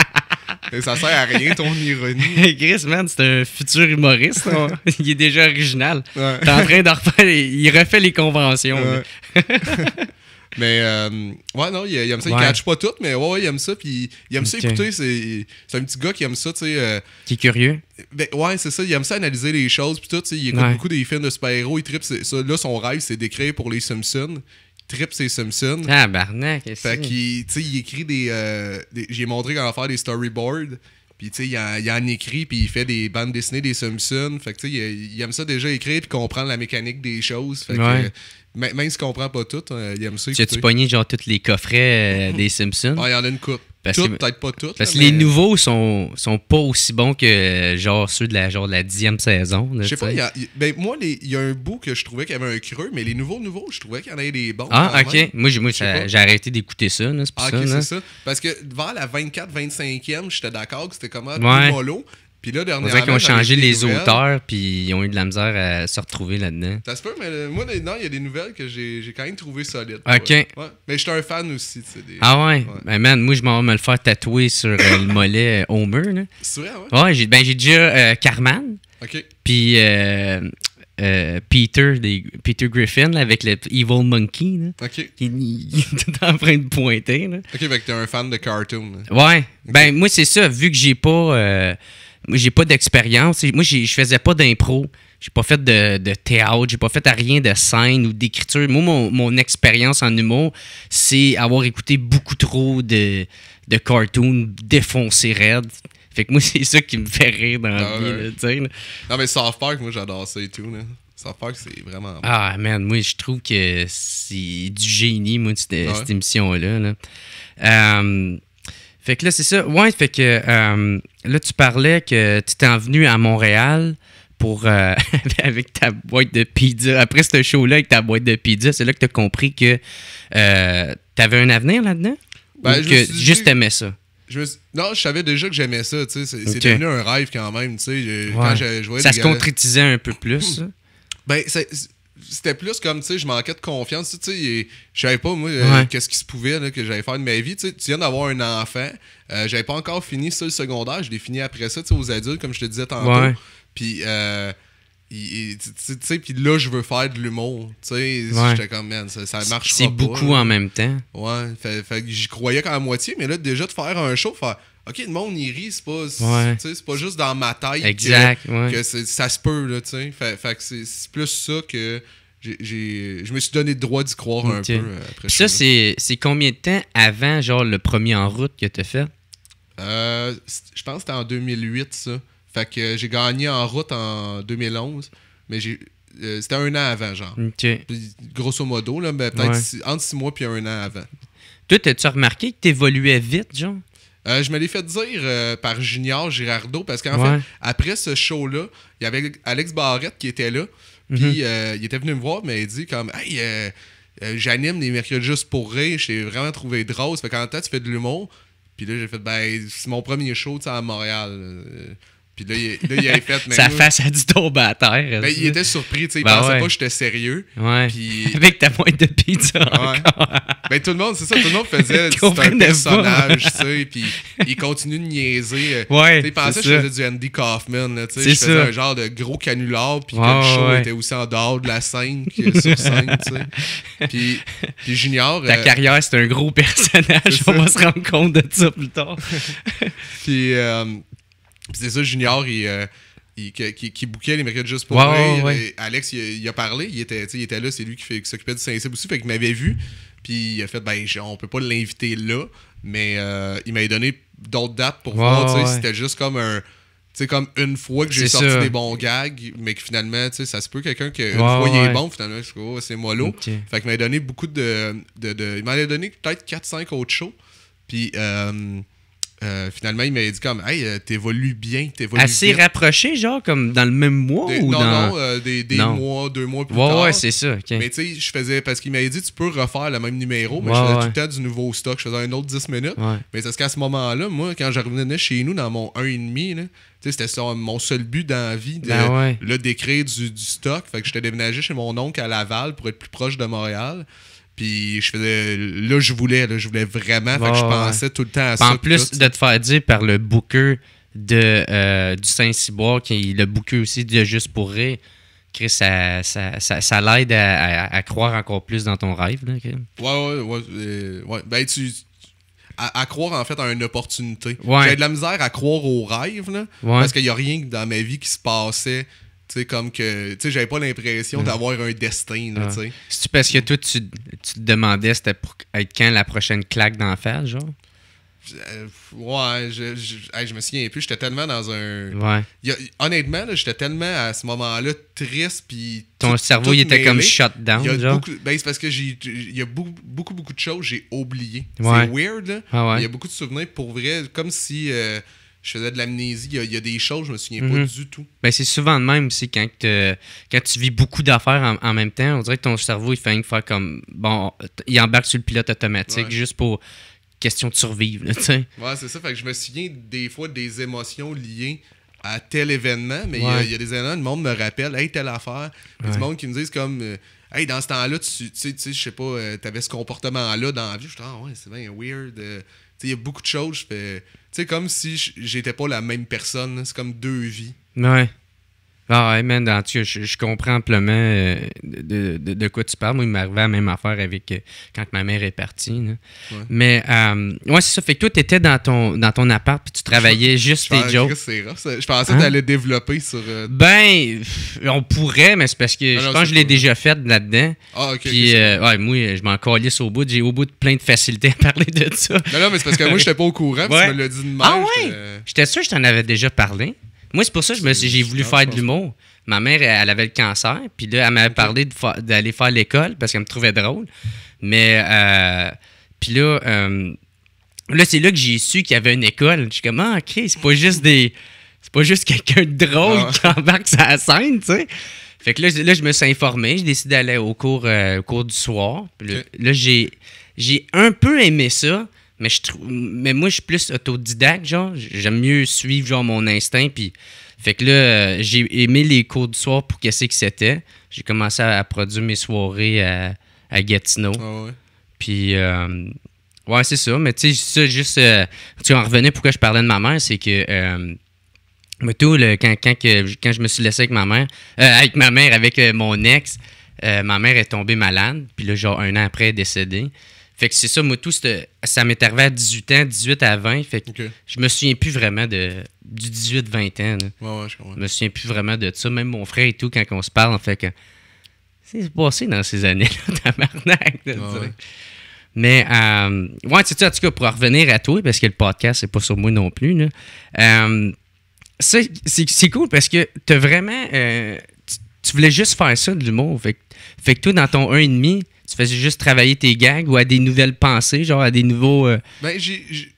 ça sert à rien ton ironie. Chris, man, c'est un futur humoriste. il est déjà original. T'es en train de refaire. Il refait les conventions. Mais euh, ouais, non, il, aime ça. Il ouais. catch pas tout, mais ouais, ouais, il aime ça. Puis il aime ça écouter. C'est un petit gars qui aime ça, tu sais. Euh, qui est curieux. Ben, ouais, c'est ça. Il aime ça analyser les choses. Puis tout, il écoute beaucoup des films de super-héros. Il tripe. Ça, là, son rêve, c'est d'écrire pour les Simpsons trip ses Simpsons. Ah, barnac, Fait qu'il il écrit euh, des. J'ai montré comment faire des storyboards. Puis, tu sais, il, en, en écrit, puis il fait des bandes dessinées des Simpsons. Fait que, tu sais, il, il, aime ça déjà écrire, puis comprendre la mécanique des choses. Fait que, même s'il ne comprend pas tout, euh, il aime ça. Tu as-tu pogné genre tous les coffrets euh, des Simpsons? Ah, il y en a une coupe. peut-être pas toutes. Parce que les nouveaux sont, sont pas aussi bons que genre ceux de la genre la dixième saison. Je sais pas, ben, moi, il y a un bout que je trouvais qu'il y avait un creux, mais les nouveaux nouveaux, je trouvais qu'il y en avait des bons. Ah, ok. Moi, j'ai, arrêté d'écouter ça. c'est ah, ok, c'est ça. Parce que vers la 24-25e, j'étais d'accord que c'était comme un ah, ouais. mollo, puis là, dernièrement. On qu'ils ont changé les auteurs, puis ils ont eu de la misère à se retrouver là-dedans. Ça se peut, mais moi, non, il y a des nouvelles que j'ai quand même trouvées solides. OK. Ouais. Mais j'étais un fan aussi, tu Ah ouais? Ben, man, moi, je m'en vais me le faire tatouer sur euh, le mollet euh, Homer. C'est vrai, ouais? Ouais, ben, j'ai déjà euh, Carman. OK. Puis. Euh, Peter, Peter Griffin avec le Evil Monkey. Là, qui, il, est en train de pointer. Là. Ok, fait t'es un fan de cartoon. Ouais. Ben, moi, c'est ça. Vu que j'ai pas. Moi, j'ai pas d'expérience. Moi, je faisais pas d'impro. J'ai pas fait de, de théâtre, j'ai pas fait à rien de scène ou d'écriture. Moi, mon, expérience en humour, c'est avoir écouté beaucoup trop de, de cartoons défoncés raides. Fait que moi, c'est ça qui me fait rire dans la ah vie. Non, mais South Park, moi, j'adore ça et tout. South Park, c'est vraiment. Ah, man, moi, je trouve que c'est du génie, moi, cette, ah émission-là. Euh, fait que là, c'est ça. Ouais, fait que euh, là, tu parlais que tu t'es venu à Montréal pour euh, avec ta boîte de pizza. Après ce show-là, avec ta boîte de pizza, c'est là que tu as compris que euh, t'avais tu avais un avenir là-dedans? Ben, Ou que juste aimais ça? Non, je savais déjà que j'aimais ça, tu sais. C'est devenu un rêve quand même, tu sais. Quand je, ça se concrétisait un peu plus, Ben, c'est c'était plus comme, tu sais, je manquais de confiance. Tu sais, je savais pas, moi, euh, qu'est-ce qui se pouvait là, que j'allais faire de ma vie. Tu, sais, tu viens d'avoir un enfant. Euh, j'avais pas encore fini ça, le secondaire. Je l'ai fini après ça, tu sais, aux adultes, comme je te disais tantôt. Puis, euh, tu sais, puis là, je veux faire de l'humour. Tu sais, j'étais comme, man, ça, marche pas. C'est beaucoup en même temps. Ouais, fait, j'y croyais qu'à à moitié, mais là, déjà, de faire un show, faire. OK, le monde, il rit, c'est pas, juste dans ma tête que, ça se peut, là, tu sais. Fait, que c'est plus ça que je me suis donné le droit d'y croire un peu. Euh, après ça, c'est, combien de temps avant, genre, le premier en route que t'as fait? Euh, je pense que c'était en 2008, ça. Fait que j'ai gagné en route en 2011, mais euh, c'était un an avant, genre. grosso modo, là, mais ben, peut-être entre six mois puis un an avant. Toi, t'as-tu remarqué que t'évoluais vite, genre? Euh, je me l'ai fait dire euh, par Junior Girardeau parce qu'en fait, après ce show-là, il y avait Alex Barrette qui était là. Mhm. Puis euh, il était venu me voir, mais il dit comme Hey, j'anime les mercredis juste pour rire, j'ai vraiment trouvé drôle. Ça fait qu'en temps, tu fais de l'humour. Puis là, j'ai fait Ben, c'est mon premier show à Montréal. Puis là, il, avait fait. Sa face a du tomber à terre. Ben, il était surpris, tu sais. Il ben pensait pas que j'étais sérieux. Ouais. Avec ta pointe de pizza. Ouais. Mais ben, tout le monde, c'est ça, tout le monde faisait. un personnage, tu sais. Puis il continue de niaiser. Euh, ouais. Il pensait que je faisais du Andy Kaufman, tu sais. Je faisais un genre de gros canular. Puis comme le show était aussi en dehors de la scène sur scène, tu sais. Puis, Junior. Ta euh, carrière, c'est un gros personnage. On va se rendre compte de ça plus tard. puis. Euh puis c'est ça, Junior, il, euh, il, qui, qui bouquait les mercredis juste pour wow, Alex, il, a parlé, il était, il était là, c'est lui qui, s'occupait du Saint-Cybe aussi, fait qu'il m'avait vu. Puis il a fait, ben, on peut pas l'inviter là, mais euh, il m'avait donné d'autres dates pour voir, si c'était juste comme un c'est comme une fois que j'ai sorti des bons gags, mais que finalement, tu sais, ça se peut quelqu'un qui, une fois, il est bon, finalement, oh, c'est mollo. Fait qu'il m'avait donné beaucoup de, de, Il m'avait donné peut-être 4-5 autres shows. Puis, euh, euh, finalement, il m'avait dit comme, hey, euh, t'évolues bien, t'évolues Assez rapproché, genre, comme dans le même mois ou Non, non, euh, des, mois, deux mois plus tard. Ouais, c'est ça. Mais tu sais, je faisais, parce qu'il m'avait dit, tu peux refaire le même numéro, mais je faisais tout le du nouveau stock, je faisais un autre 10 minutes. Mais c'est ce qu'à ce moment-là, moi, quand je revenais chez nous dans mon 1,5, c'était mon seul but dans la vie, de, ben d'écrire du, du, stock. Fait que j'étais déménagé chez mon oncle à Laval pour être plus proche de Montréal. Puis je faisais. Là, je voulais, là, je voulais vraiment. je pensais tout le temps à ça. En plus de te faire dire par le booker de, euh, du Saint-Cyboire, qui le booker aussi de Juste pour Ré, Chris, ça, l'aide à, croire encore plus dans ton rêve. Là, ouais, ouais, ouais, euh, ben, À, croire en fait à une opportunité. J'ai de la misère à croire aux rêves, là, parce qu'il n'y a rien dans ma vie qui se passait c'est comme que tu sais, j'avais pas l'impression d'avoir un destin là, sais. C'est parce que toi tu, te demandais c'était pour être quand la prochaine claque d'enfer genre. Euh, ouais, je, je, me souviens plus, j'étais tellement dans un ouais. y a, honnêtement j'étais tellement à ce moment-là triste puis ton cerveau il était comme shut down ben, c'est parce que j'ai y a beaucoup, beaucoup, beaucoup de choses j'ai oublié. C'est weird ah il y a beaucoup de souvenirs pour vrai comme si euh, je faisais de l'amnésie. Il, y, a des choses, je me souviens pas mhm. du tout. Ben, c'est souvent de même c'est quand, tu vis beaucoup d'affaires en, même temps. On dirait que ton cerveau, il fait une fois comme. Bon, il embarque sur le pilote automatique juste pour question de survivre. Oui, ouais, c'est ça. Fait que je me souviens des fois des émotions liées à tel événement, mais il y, a des événements, le monde me rappelle, hey, telle affaire. Il y du monde qui me disent comme. Euh, dans ce temps-là, tu sais, je sais pas, tu euh, t'avais ce comportement-là dans la vie. Je suis ah ouais, c'est bien weird. Euh. il y a beaucoup de choses. Je fais, sais, comme si j'étais pas la même personne. C'est comme deux vies. Ouais. Ah ouais, man, dans, je, je, comprends amplement euh, de, de, de, quoi tu parles. Moi, il m'arrivait la même affaire avec euh, quand ma mère est partie. Mais euh, ouais, c'est ça. Fait que toi, t'étais dans ton dans ton appart puis tu travaillais juste je tes jokes. Je pensais que hein? que t'allais développer sur. Euh, ben, on pourrait, mais c'est parce que ah je pense que je l'ai déjà fait là-dedans. Ah, ok. Puis, ouais, moi, je m'en calisse au bout. J'ai au bout de plein de facilité à parler de ça. Non, non, mais c'est parce que moi, je n'étais pas au courant. Tu me l'as dit de Ah, ouais. J'étais sûr que je t'en avais déjà parlé. Moi, c'est pour ça que j'ai voulu faire de l'humour. Ma mère, elle, avait le cancer, puis là, elle m'avait parlé d'aller faire l'école parce qu'elle me trouvait drôle. Mais, euh, puis là, euh, là c'est là que j'ai su qu'il y avait une école. Je suis comme, ah, ok, c'est pas juste des. C'est pas juste quelqu'un de drôle ah. qui embarque sa scène, tu sais. Fait que là, je me suis informé, j'ai décidé d'aller au cours, euh, cours du soir. là, j'ai, j'ai un peu aimé ça, mais, moi, je suis plus autodidacte, genre. J'aime mieux suivre, genre, mon instinct. Puis, fait que là, euh, j'ai aimé les cours du soir pour qu'est-ce que c'était. J'ai commencé à, produire mes soirées à, Gatineau. Ah puis, euh, ouais, c'est ça. Mais tu sais, ça, juste, euh, tu en revenais pourquoi je parlais de ma mère, c'est que. Mais tout, le, quand, quand, je me suis laissé avec ma mère, avec ma mère, avec mon ex, ma mère est tombée malade, puis là, genre un an après, elle est décédée. Fait que c'est ça, moi, tout, ça m'est à 18 ans, 18 à 20. Fait que je me souviens plus vraiment de, du 18-20 ans. je me souviens plus vraiment de ça. Même mon frère et tout, quand on se parle, en fait que. C'est passé dans ces années-là, tabarnak. Ouais, Mais, euh, ouais, c'est ça, en tout cas, pour revenir à toi, parce que le podcast, n'est pas sur moi non plus. Euh, c'est cool parce que t'as vraiment. Euh, tu voulais juste faire ça de l'humour. Fait, fait, que toi, dans ton 1,5, tu faisais juste travailler tes gags ou à des nouvelles pensées, genre à des nouveaux. Euh? Ben, j'ai.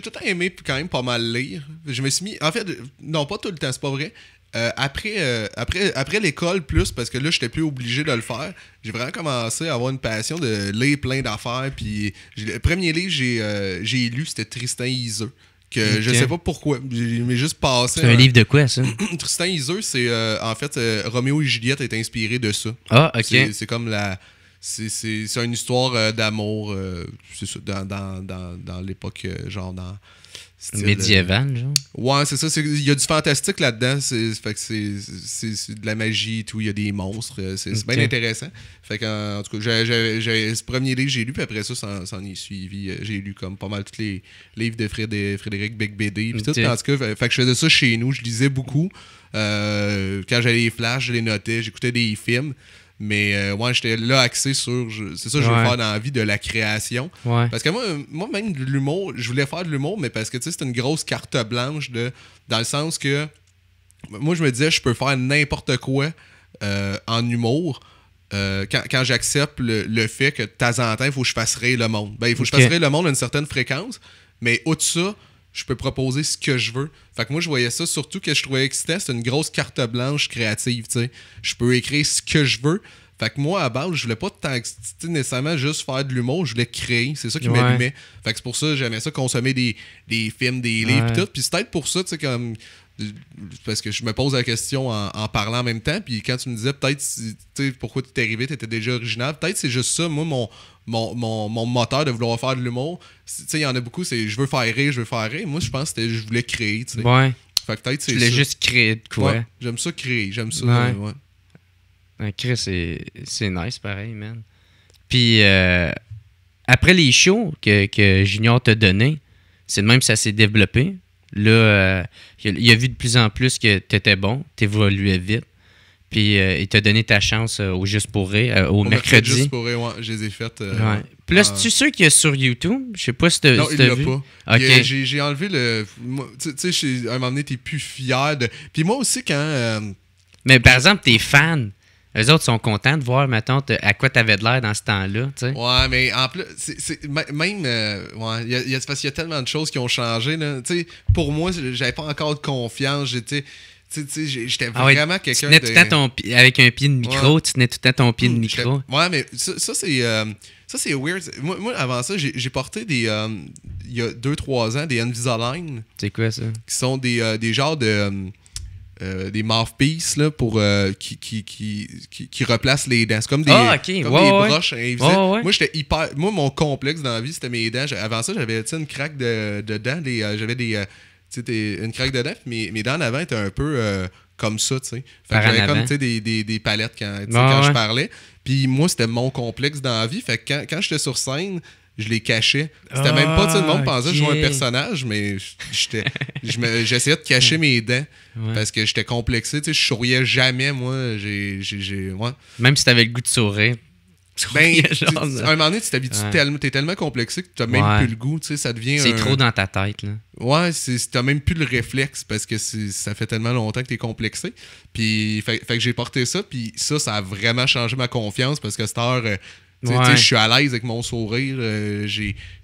tout le temps aimé quand même pas mal lire. Je me suis mis. En fait, non, pas tout le temps, c'est pas vrai. Euh, après, euh, après, après l'école, plus, parce que là, j'étais plus obligé de le faire, j'ai vraiment commencé à avoir une passion de lire plein d'affaires. Puis, le premier livre que j'ai lu, c'était Tristan Iseux. Que ne je sais pas pourquoi, mais juste passé. C'est un, livre de quoi, ça Tristan Iseux, c'est en fait, Roméo et Juliette est inspiré de ça. Ah, ok. C'est comme la c'est une histoire euh, d'amour, euh, dans, dans, dans, dans l'époque, euh, genre dans. Médiéval, genre. Ouais, c'est ça. Il y a du fantastique là-dedans. c'est de la magie tout. Il y a des monstres. C'est bien intéressant. Fait que, en, tout cas, ce premier livre, j'ai lu. Puis après ça, s'en est suivi. J'ai lu comme pas mal tous les livres de Frédéric, Frédéric Big BD. tout. fait, que je faisais ça chez nous. Je lisais beaucoup. quand j'allais les flashs, je les notais. J'écoutais des films. Mais euh, j'étais là axé sur. C'est ça je veux faire dans la vie de la création. Parce que euh, moi, même de l'humour, je voulais faire de l'humour, mais parce que tu sais, c'est une grosse carte blanche de. Dans le sens que. Moi, je me disais, je peux faire n'importe quoi euh, en humour. quand, j'accepte le, fait que de temps en temps, il faut que je fasse rire le monde. Ben, il faut que je fasse rire le monde à une certaine fréquence, mais au-dessus je peux proposer ce que je veux. Fait que moi, je voyais ça surtout que je trouvais que c'était une grosse carte blanche créative, tu sais. Je peux écrire ce que je veux. Fait que moi, à base, je voulais pas nécessairement juste faire de l'humour, je voulais créer. C'est ça qui ouais. m'allumait. Fait que c'est pour ça que j'aimais ça, consommer des, films, des livres, et tout. Puis c'est peut-être pour ça, tu sais, comme. Parce que je me pose la question en, parlant en même temps. Puis quand tu me disais peut-être pourquoi tu t'es arrivé, tu étais déjà original, peut-être c'est juste ça. Moi, mon, mon, moteur de vouloir faire de l'humour. il y en a beaucoup, c'est je veux faire rire, je veux faire rire. Moi, je pense que je voulais créer, tu Ouais. Fait voulais juste créer quoi. j'aime ça créer, j'aime ça. Ouais. créer, c'est nice, pareil, man. Puis, euh, après les shows que, que Junior t'a donné, c'est de même ça s'est développé. Là, euh, il a vu de plus en plus que t'étais bon, tu vite. Puis euh, il t'a donné ta chance euh, au Juste pour Ré, euh, au, au, mercredi. Juste pour Ré, ouais, je les ai faites. Ouais. Puis là, es tu sûr qu'il y a sur YouTube? Je sais pas si tu Non, il il l'a pas. OK. J'ai enlevé le... Tu sais, à un moment donné, n'es plus fier de... Puis moi aussi, quand... Mais par exemple, tes fans, eux autres sont contents de voir, mettons, à quoi tu avais de l'air dans ce temps-là, tu sais. Ouais, mais en plus, c'est, même... ouais, y y a, parce qu'il y a tellement de choses qui ont changé, là. Tu sais, pour moi, j'avais pas encore de confiance, j'étais... Tu sais, j'étais ah vraiment ah quelqu'un. Tu tenais tout à ton avec un pied de micro, tu tenais tout à ton pied de hmm, micro. Ouais, mais ça, c'est. Euh, ça, c'est weird. Moi, avant ça, j'ai porté des. Euh, il y a 2-3 ans, des Invisalign. C'est quoi ça Qui sont des, euh, des genres de. des mouthpieces là, pour, qui, qui, qui, qui, replacent les dents. C'est comme des, ah, OK, comme des broches invisibles. Moi, j'étais hyper. Moi, mon complexe dans la vie, c'était mes dents. Avant ça, j'avais une craque de, de dents. j'avais des, tu sais, une craque de neuf, mais mes dents en avant étaient un peu euh, comme ça, tu sais. Fait que j'avais comme, tu sais, des, des, des, palettes quand, quand je parlais. Puis moi, c'était mon complexe dans la vie. Fait que quand, quand j'étais sur scène, je les cachais. C'était même pas, tout le monde pensait que je jouais un personnage, mais j'essayais de cacher mes dents parce que j'étais complexé. Tu sais, je souriais jamais, moi. Même si t'avais le goût de sourire, ben, à un moment donné, tu t'habitues tellement, t'es tellement complexé que tu même plus le goût, ça devient. C'est trop dans ta tête, là. Ouais, t'as même plus le réflexe parce que ça fait tellement longtemps que t'es complexé. Puis, fait, que j'ai porté ça, puis ça, ça a vraiment changé ma confiance parce que cette heure. Euh, je suis à l'aise avec mon sourire, euh,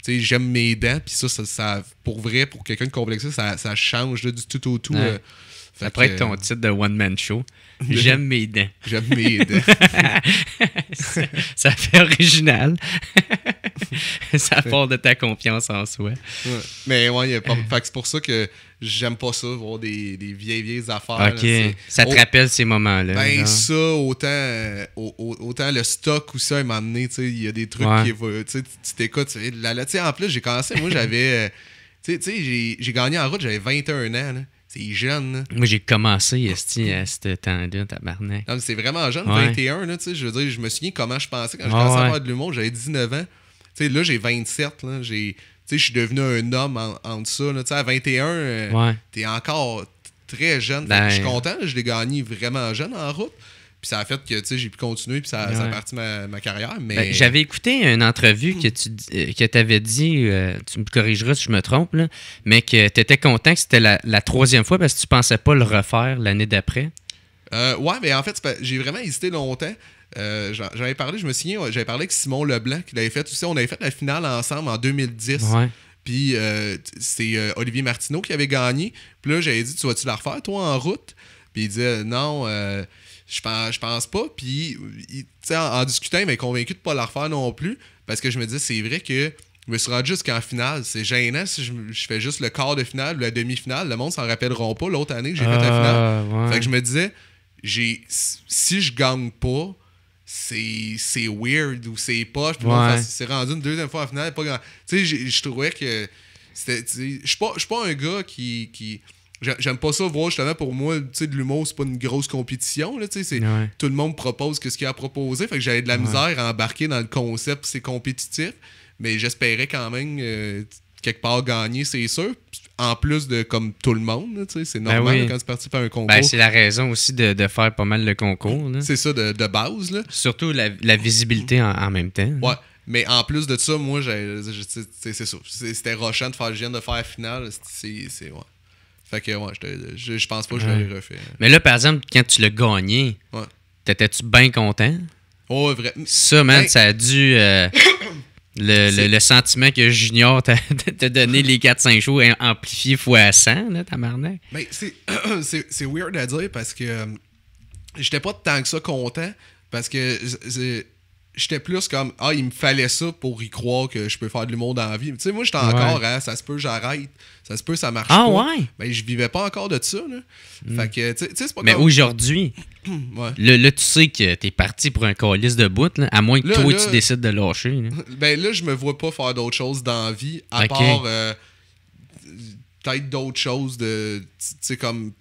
j'aime mes dents, puis ça, ça, pour vrai, pour quelqu'un de complexé, ça, change du tout au tout. Euh, après ton titre de one-man show. J'aime mes dents. J'aime mes dents. ça, fait original. ça part de ta confiance en soi. Mais ouais, y a pas... c'est pour ça que j'aime pas ça, voir des, des vieilles, vieilles affaires. OK. ça te rappelle ces moments-là. Ben, ça, autant, euh, autant le stock ou ça, il m'a amené, tu sais, il y a des trucs qui évoluent. Tu t'écoutes. tu sais, en plus, j'ai commencé, moi, j'avais. Euh, tu sais, j'ai gagné en route, j'avais 21 ans. Là. C'est jeune. Moi, j'ai commencé esti, à ce temps-là, tabarnak. Non, mais c'est vraiment jeune, 21, là, tu sais. Je veux dire, je me souviens comment je pensais quand je commençais à avoir de l'humour. J'avais 19 ans. Tu sais, là, j'ai 27, là. J'ai... Tu sais, je suis devenu un homme en, dessous, ça. Là. Tu sais, à 21, tu euh, t'es encore très jeune. Je suis ben. content, je l'ai gagné vraiment jeune en route. Puis ça a fait que j'ai pu continuer, puis ça, ça, a parti ma, carrière. Mais... Ben, j'avais écouté une entrevue que tu euh, avais dit, euh, tu me corrigeras si je me trompe, là, mais que tu étais content que c'était la, troisième fois parce que tu pensais pas le refaire l'année d'après. Euh, ouais, mais en fait, j'ai vraiment hésité longtemps. j'avais parlé, je me souviens, j'avais parlé avec Simon Leblanc qui l'avait fait. Tu sais, on avait fait la finale ensemble en 2010. Puis c'est Olivier Martineau qui avait gagné. Puis là, j'avais dit, tu vas-tu la refaire, toi, en route? Puis il disait, non, je pense, je pense pas. Puis, en, en, discutant, il m'a convaincu de pas la refaire non plus. Parce que je me disais c'est vrai que je me suis rendu jusqu'en finale. C'est gênant si je, je, fais juste le quart de finale ou la demi-finale. Le monde s'en rappelleront pas l'autre année que j'ai fait la ah, finale. Fait que je me disais, j'ai si je gagne pas, c'est weird ou c'est pas Ouais. C'est rendu une deuxième fois en finale. Tu sais, je trouvais que. Je suis pas, pas un gars qui, qui J'aime pas ça voir justement pour moi, tu sais, de l'humour, c'est pas une grosse compétition. Là, c'est, Tout le monde propose que ce qu'il a proposé. Fait que j'avais de la misère à embarquer dans le concept, c'est compétitif. Mais j'espérais quand même euh, quelque part gagner, c'est sûr. En plus de comme tout le monde, c'est ben normal quand tu participes à un concours. Ben, c'est la raison aussi de, faire pas mal le concours. C'est ça de, base. Là. Surtout la, visibilité en, même temps. Ouais. Mais en plus de ça, moi, c'est ça. C'était rochant de faire, le viens de faire la finale. C'est, ouais. Fait que, ouais, je, je pense pas que je l'aurais refait. Hein. Mais là, par exemple, quand tu l'as gagné, t'étais-tu bien content? Oh, vrai. Ça, man, ben, ça a dû. Euh, le, le, sentiment que Junior t'a donné les 4-5 jours amplifié fois 100, là, ta Ben, c'est weird à dire parce que euh, j'étais pas tant que ça content parce que j'étais plus comme ah il me fallait ça pour y croire que je peux faire de l'humour dans la vie. Tu sais moi j'étais encore hein, ça se peut j'arrête, ça se peut ça marche ah, ouais. Ben je vivais pas encore de ça là. Hmm. Fait que tu sais c'est pas Mais aujourd'hui le, là, tu sais que t'es parti pour un calice de bout à moins que toi tu décides de lâcher. Là. Ben là je me vois pas faire d'autres choses dans la vie à part euh, peut-être d'autres choses de tu sais comme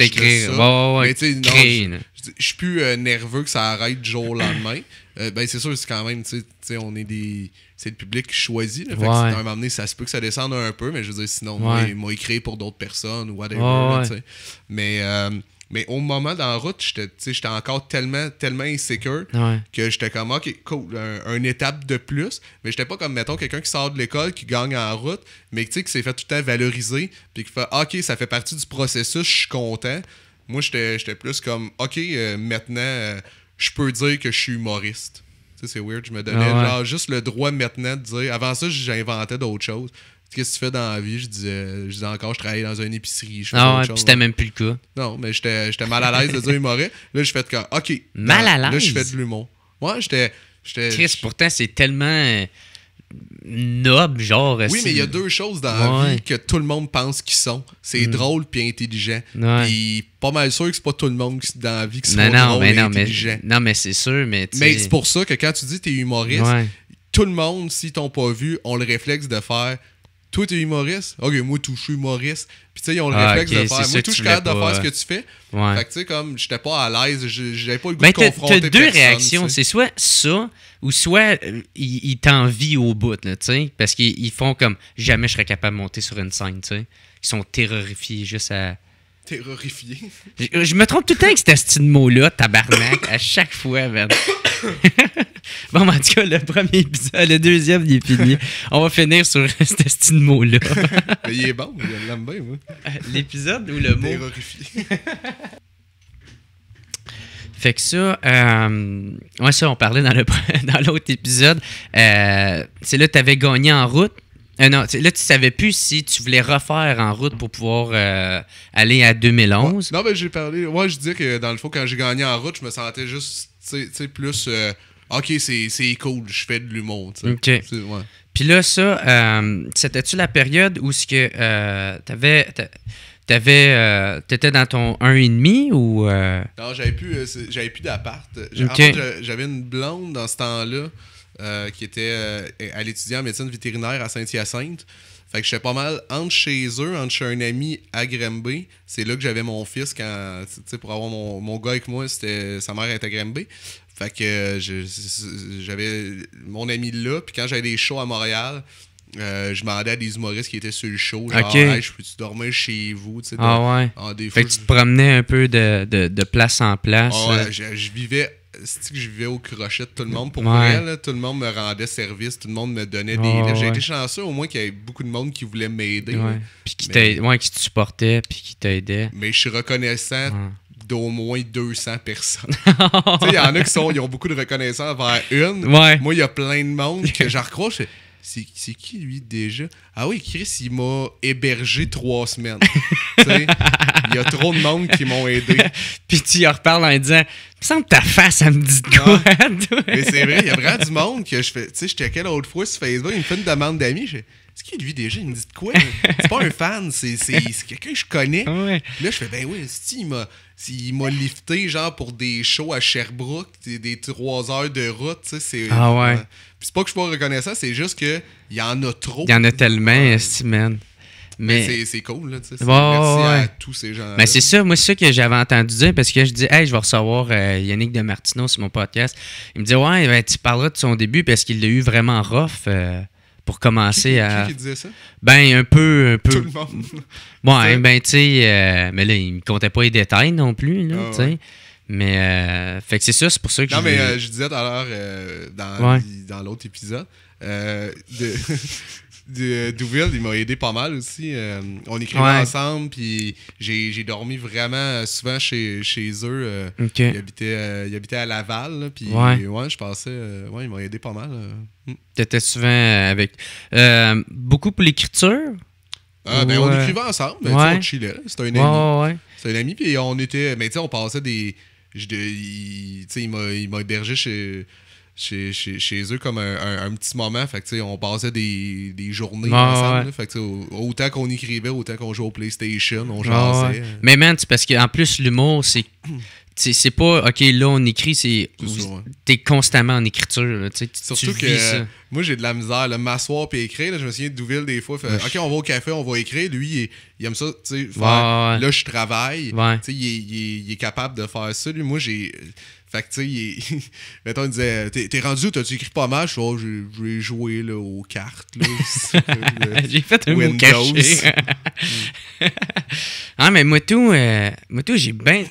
écrire Ouais, ouais, Mais tu sais je suis plus euh, nerveux que ça arrête du jour au lendemain. Euh, ben, c'est sûr, c'est quand même, tu sais, on est des. C'est le public qui choisit. fait ça se peut que ça descende un peu, mais je veux dire, sinon, ouais. moi, écrit pour d'autres personnes ou whatever. mais. Euh, mais au moment d'en route, j'étais encore tellement, tellement insécure que j'étais comme, OK, cool, un, une étape de plus. Mais j'étais pas comme, mettons, quelqu'un qui sort de l'école, qui gagne en route, mais qui s'est fait tout le temps valoriser, puis qui fait, OK, ça fait partie du processus, je suis content. Moi, j'étais plus comme, OK, euh, maintenant, je peux dire que je suis humoriste. Tu sais, c'est weird. Je me donnais ah genre juste le droit maintenant de dire. Avant ça, j'inventais d'autres choses. Qu'est-ce que tu fais dans la vie? Je disais, je disais encore, je travaillais dans une épicerie. Je ah puis c'était même plus le cas. Non, mais j'étais mal à l'aise de dire humoriste. Là, je fais de OK. Mal à l'aise. Là, je fais de l'humour. Moi, j'étais. triste pourtant, c'est tellement euh, noble, genre. Oui, mais il y a deux choses dans la vie que tout le monde pense qu'ils sont. C'est mm. drôle puis intelligent. Pis pas mal sûr que c'est pas tout le monde dans la vie qui sont drôles et non, intelligent. Mais, non, mais c'est sûr, mais... Mais c'est pour ça que quand tu dis t'es humoriste, tout le monde, s'ils t'ont pas vu, ont le réflexe de faire... Toi, t'es humoriste? Ok, moi, tout, je suis humoriste. Puis, tu sais, ils ont le ah, réflexe de faire. Moi, tout, je suis capable de faire ce que tu fais. Fait que, tu sais, comme, j'étais pas à l'aise, j'avais pas le goût ben, de confronter T'as deux réactions. C'est soit ça, ou soit euh, ils, t'envie t'envient au bout, sais, parce qu'ils font comme jamais je serais capable de monter sur une scène. sais. Ils sont terrorifiés juste à. Terrorifiés je, me trompe tout le temps avec cet de mot-là, tabarnak, à chaque fois, bon, ben, en tout cas, le premier épisode, le deuxième, il est fini. On va finir sur cet de mot-là. il est bon, il l'aime bien, moi. Euh, l'épisode ou le mot Terrorifié. Fait que ça, euh, ouais, ça, on parlait dans, le, dans l'autre épisode. Euh, c'est là, tu avais gagné en route. Euh, non, là, tu savais plus si tu voulais refaire en route pour pouvoir aller à 2011. Non, mais j'ai parlé. Moi, je disais que dans le fond, quand j'ai gagné en route, je me sentais juste, c'est plus. ok, c'est, c'est cool, je fais de l'humour. Ok. Puis là, ça, c'était-tu la période où ce que T'avais, euh, t'étais dans ton 1,5 ou. Euh? Non, j'avais plus, euh, j'avais plus d'appart. J'avais une blonde dans ce temps-là qui était à l'étudiant en médecine vétérinaire à Saint-Hyacinthe. Fait que j'étais pas mal entre chez eux, entre chez un ami à Grimby. C'est là que j'avais mon fils quand. Tu sais, pour avoir mon, mon, gars avec moi, c'était sa mère était à Grimby. Fait que j'avais mon ami là. Puis quand j'avais des shows à Montréal, euh, je demandais à des humoristes qui étaient sur le show, genre, je peux-tu dormir chez vous? Tu sais, ah ouais. En fait que tu te promenais un peu de, de, place en place. Ah euh. je, vivais. C'est que je vivais au crochet de tout le monde. Pour ouais. vrai, tout le monde me rendait service, tout le monde me donnait des J'ai été chanceux au moins qu'il y avait beaucoup de monde qui voulait m'aider. Puis qui, mais... qui te supportait, puis qui t'aidait. Mais je suis reconnaissant d'au moins 200 personnes. il y en a qui sont, ils ont beaucoup de reconnaissance vers une. Ouais. Moi, il y a plein de monde que j'en recroche c'est qui lui déjà? Ah oui, Chris, il m'a hébergé trois semaines. il y a trop de monde qui m'ont aidé. Puis tu y reparles en disant, me semble ta face, elle me dit quoi? Mais c'est vrai, il y a vraiment du monde que je fais. Tu sais, je checkais l'autre fois sur Facebook, il me fait une demande d'amis. Je c'est qui lui déjà? Il me dit de quoi? C'est pas un fan, c'est quelqu'un que je connais. Là, je fais, ben oui, il m'a il m'a lifté genre pour des shows à Sherbrooke, des trois heures de route, tu sais, c'est Ah ouais. Euh, c'est pas que je suis pas reconnaissant, c'est juste que y en a trop. Il y en a tellement, Mais, c'est cool, là, tu sais. merci à tous ces gens Mais c'est ça, moi, c'est ça que j'avais entendu dire parce que je dis, hey, je vais recevoir euh, Yannick de Martino sur mon podcast. Il me dit, ouais, ben, tu parleras de son début parce qu'il l'a eu vraiment rough. Euh pour commencer à. Qui, qui disait ça? Ben, un peu. Un peu... Tout le monde. ben, tu sais, euh, mais là, il me comptait pas les détails non plus, là, ah tu sais. Mais, euh, fait que c'est ça, c'est pour ça que Non, mais euh, je disais tout à l'heure, dans, dans l'autre épisode, de. Douville, euh, il m'a aidé pas mal aussi. Euh, on écrivait ensemble, puis j'ai dormi vraiment euh, souvent chez, chez eux. Ils habitaient à Laval, puis ouais. je pensais, ouais, il m'a aidé pas mal. Mm. Tu étais souvent avec. beaucoup pour l'écriture? Ah, ben, on écrivait ensemble, ben, ouais. on chillait. C'était un ami. C'était un ami, puis on était. Mais tu sais, on passait des. sais il, il m'a hébergé chez chez, eux comme un, petit moment. Fait on passait des, journées ah, ensemble. autant qu'on écrivait, autant qu'on jouait au PlayStation, on ah, jasait. Mais man, parce qu'en plus, l'humour, c'est. C'est pas, OK, là, on écrit, c'est. T'es constamment en écriture. Surtout que moi, j'ai de la misère. M'asseoir et écrire, là, je me souviens de Douville des fois. OK, on va au café, on va écrire. Lui, il, aime ça. Faire, là, je travaille. Il, il, est capable de faire ça. Lui, moi, j'ai fait que, tu sais, mettons, il disait T'es rendu, t'as-tu écrit pas mal Je oh, j'ai joué jouer aux cartes. j'ai fait un Windows. Mm. ah, mais moi, tout, euh, Moi, tout j'ai bien.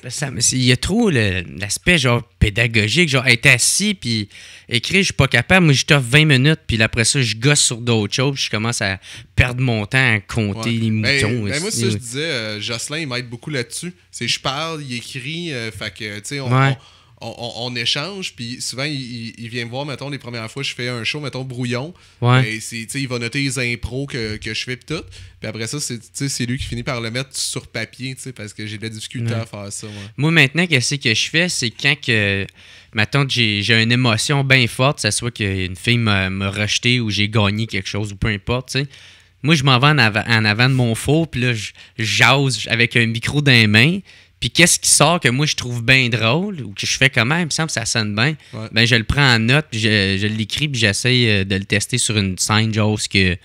Il y a trop l'aspect genre pédagogique, genre être assis puis écrire, je suis pas capable. Moi, je t'offre 20 minutes, puis après ça, je gosse sur d'autres choses, je commence à perdre mon temps à compter les ben, moutons. Ben, moi, ça, je disais, euh, Jocelyn, il m'aide beaucoup là-dessus. C'est je parle, il écrit, euh, fait que, tu sais, on on, échange, puis souvent, il, vient me voir, mettons, les premières fois, je fais un show, mettons, brouillon. Ouais. Et ben, il va noter les impros que, je fais, puis tout. Puis après ça, c'est lui qui finit par le mettre sur papier, parce que j'ai de la difficulté à faire ça. Moi, maintenant, qu'est-ce que je fais, c'est quand que, mettons, j'ai une émotion bien forte, ça soit qu'une fille m'a rejeté ou j'ai gagné quelque chose, ou peu importe, Moi, je m'en vais en avant, de mon faux puis là, je avec un micro dans main mains puis qu'est-ce qui sort que moi je trouve bien drôle ou que je fais quand même, ah, semble ça sonne bien, ben je le prends en note, je, l'écris, puis j'essaye euh, de le tester sur une scène, genre, ce que.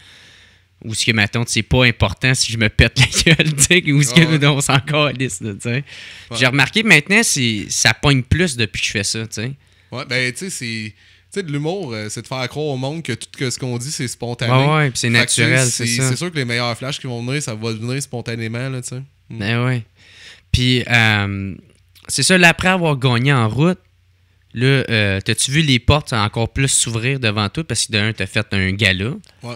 Ou ce que, c'est pas important si je me pète la gueule, tu sais, ou ce que nous on s'en calisse, tu J'ai remarqué maintenant, ça pogne plus depuis que je fais ça, tu sais. Ouais, ben, tu sais, c'est. Tu sais, de l'humour, euh, c'est de faire croire au monde que tout ce qu'on dit, c'est spontané. Ah puis c'est naturel, c'est ça. C'est sûr que les meilleurs flashs qui vont venir, ça va venir spontanément, là, tu sais. Mm. Ben ouais. Puis, euh, c'est ça, après avoir gagné en route, là, euh, t'as-tu vu les portes encore plus s'ouvrir devant toi parce que d'un, t'as fait un galop. Ouais.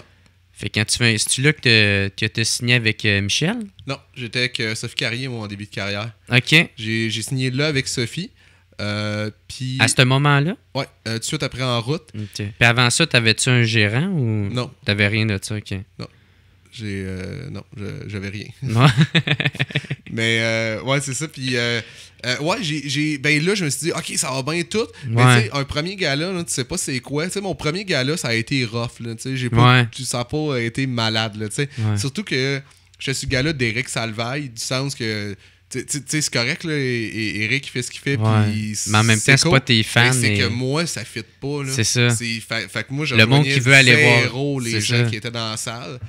Fait que quand tu fais. C'est-tu là que tu as signé avec euh, Michel Non, j'étais avec Sophie Carrier, moi, en début de carrière. OK. J'ai signé là avec Sophie. puis... À ce moment-là? Ouais, Tu tout de après en route. Ok. Puis avant ça, t'avais-tu un gérant ou. Non. T'avais rien de ça, ok. Non, j'ai euh, non, j'avais rien. mais euh, ouais, c'est ça. Puis euh, ouais, j'ai, ben là, je me suis dit, ok, ça va bien tout. Mais tu un premier gala, là, tu sais pas c'est quoi. Tu sais, mon premier gala, ça a été rough. tu sais, j'ai pas, ça pas été malade. tu sais, surtout que je suis gala d'Éric Salvaille, du sens que tu sais, c'est correct, là. Eric, il fait ce qu'il fait. Pis mais en même temps, c'est pas tes fans. Ben, c'est que moi, ça fit pas, C'est ça. Fait, que moi, je le monde qui veut aller voir. les gens qui étaient dans la salle.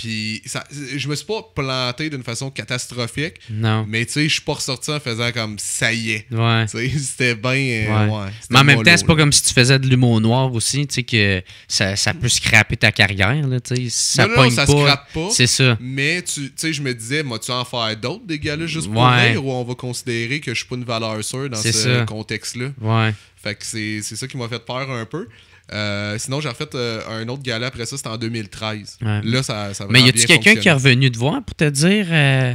Puis ça, je me suis pas planté d'une façon catastrophique. Non. Mais tu sais, je suis pas ressorti en faisant comme ça y est. Ouais. c'était bien. Euh, ouais. mais en même temps, c'est pas comme si tu faisais de l'humour noir aussi, tu sais, que ça, ça, peut scraper ta carrière, là, Ça non, ça pas. Scrape pas. C'est ça. Mais tu sais, je me disais, moi, tu en faire d'autres des gars-là juste pour rire ou on va considérer que je suis pas une valeur sûre dans ce contexte-là? Ouais. Fait que c'est ça qui m'a fait peur un peu. Euh, sinon, j'ai refait euh, un autre gala après ça, c'était en 2013. Là, ça, ça bien Mais y a-tu quelqu'un qui est revenu te voir pour te dire euh,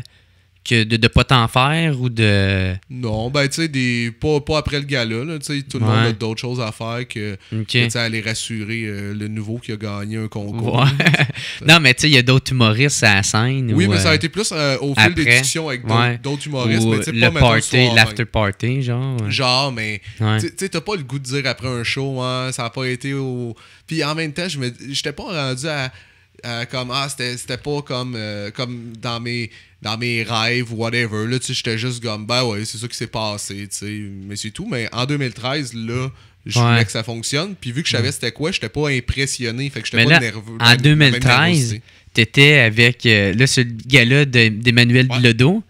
que de ne pas t'en faire ou de. Non, ben tu sais, pas, pas après le gala, là, tout le monde a d'autres choses à faire que tu sais aller rassurer euh, le nouveau qui a gagné un concours. non, mais tu sais, il y a d'autres humoristes à la scène. Oui, mais ça a euh, été plus euh, au fil des discussions avec d'autres humoristes. Ou mais party, l'after hein. party, genre. Genre, mais tu sais, t'as pas le goût de dire après un show, hein, ça a pas été au. Puis en même temps, je me j'étais pas rendu à. comme, ah, c'était pas comme, comme dans mes dans mes rêves whatever. Là, tu sais, j'étais juste comme, ben ouais, c'est ça qui s'est passé, tu sais. Mais c'est tout. Mais en 2013, là, je voulais que ça fonctionne. Puis vu que je savais c'était quoi, j'étais pas impressionné. Fait que j'étais pas nerveux. En 2013, t'étais avec, euh, là, ce gars-là d'Emmanuel Ledo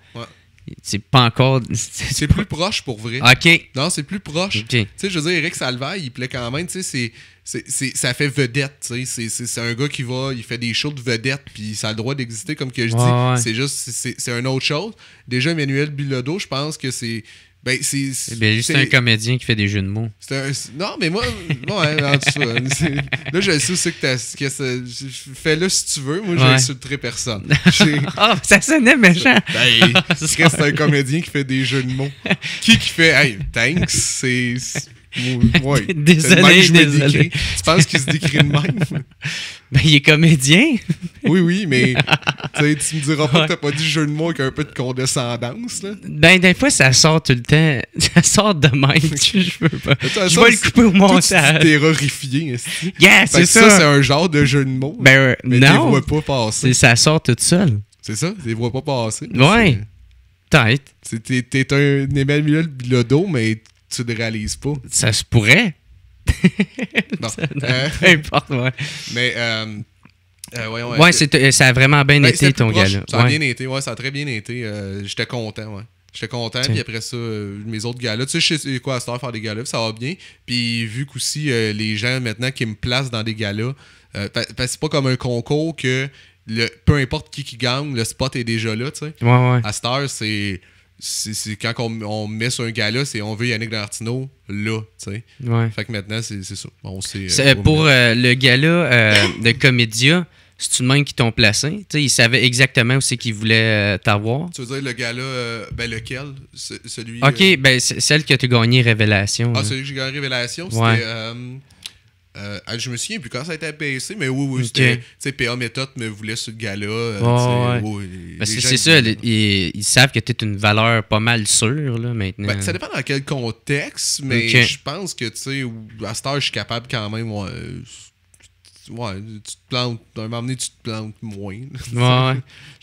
c'est pas encore. C'est plus proche pour vrai. OK. Non, c'est plus proche. Tu sais, je veux dire, Eric Salvaille, il plaît quand même. Tu sais, c'est, ça fait vedette. Tu sais, c'est, un gars qui va, il fait des shows de vedette, puis ça a le droit d'exister, comme que je dis. C'est juste, c'est, un autre chose. Déjà, Emmanuel Bilodeau, je pense que c'est. Ben, c'est. Ben, juste un comédien qui fait des jeux de mots. Non, mais moi. bon, en tout là, je sais ce que tu que Fais-le si tu veux. Moi, ouais. très personne. oh, ça sonnait méchant. Ben, c'est un comédien qui fait des jeux de mots. qui qui fait. Hey, thanks. C'est désolé, je désolé. Tu penses qu'il se décrit de même? Ben, il est comédien. oui, oui, mais tu me diras pas que t'as pas dit jeu de mots avec un peu de condescendance. Là. Ben, des fois, ça sort tout le temps. Ça sort de même. je veux pas. je vais le couper au montage. T'es horrifié. Yeah, c'est ça. Ça, c'est un genre de jeu de mots. Ben, euh, mais non. Mais vois pas passer. Ça sort tout seul. C'est ça, tu les vois pas passer. Ouais. T'es un Emmanuel Bilodeau, mais tu ne réalises pas. Ça se pourrait. non, euh, peu importe, ouais. Mais. Euh, euh ouais, ouais, euh, ça a vraiment bien ben, été ton galop gars. Ça a bien été, ouais, ça a très bien été. J'étais content, ouais. J'étais content, puis après ça, mes autres galas. Tu sais, je sais quoi à Star faire des galas, ça va bien. Puis vu qu'aussi, les gens maintenant qui me placent dans des galas, parce que c'est pas comme un concours que peu importe qui qui gagne, le spot est déjà là, tu sais. Ouais, ouais. À Star, c'est c'est quand on, met sur un gars-là, c'est on veut Yannick D'Artino là, tu sais. Fait que maintenant, c'est ça. Euh, pour euh, le gala euh, de Comédia, c'est une même qui t'ont placé. Tu ils savaient exactement où c'est qu'ils voulaient t'avoir. Tu veux dire le gala, ben lequel Celui. Ok, ben celle que tu as gagné Révélation. Ah, celui que j'ai gagné Révélation, c'était. Euh, ah, je me souviens plus quand ça a été à mais oui, oui, Tu c'était. PA méthode me voulait sur le gala. Parce euh, ben, que c'est ça, ils, savent que tu es une valeur pas mal sûre, là, maintenant. Ben, ça dépend dans quel contexte, mais je pense que, tu sais, à cette heure, je suis capable quand même. Ouais, euh, tu te plantes. tu te plantes moins.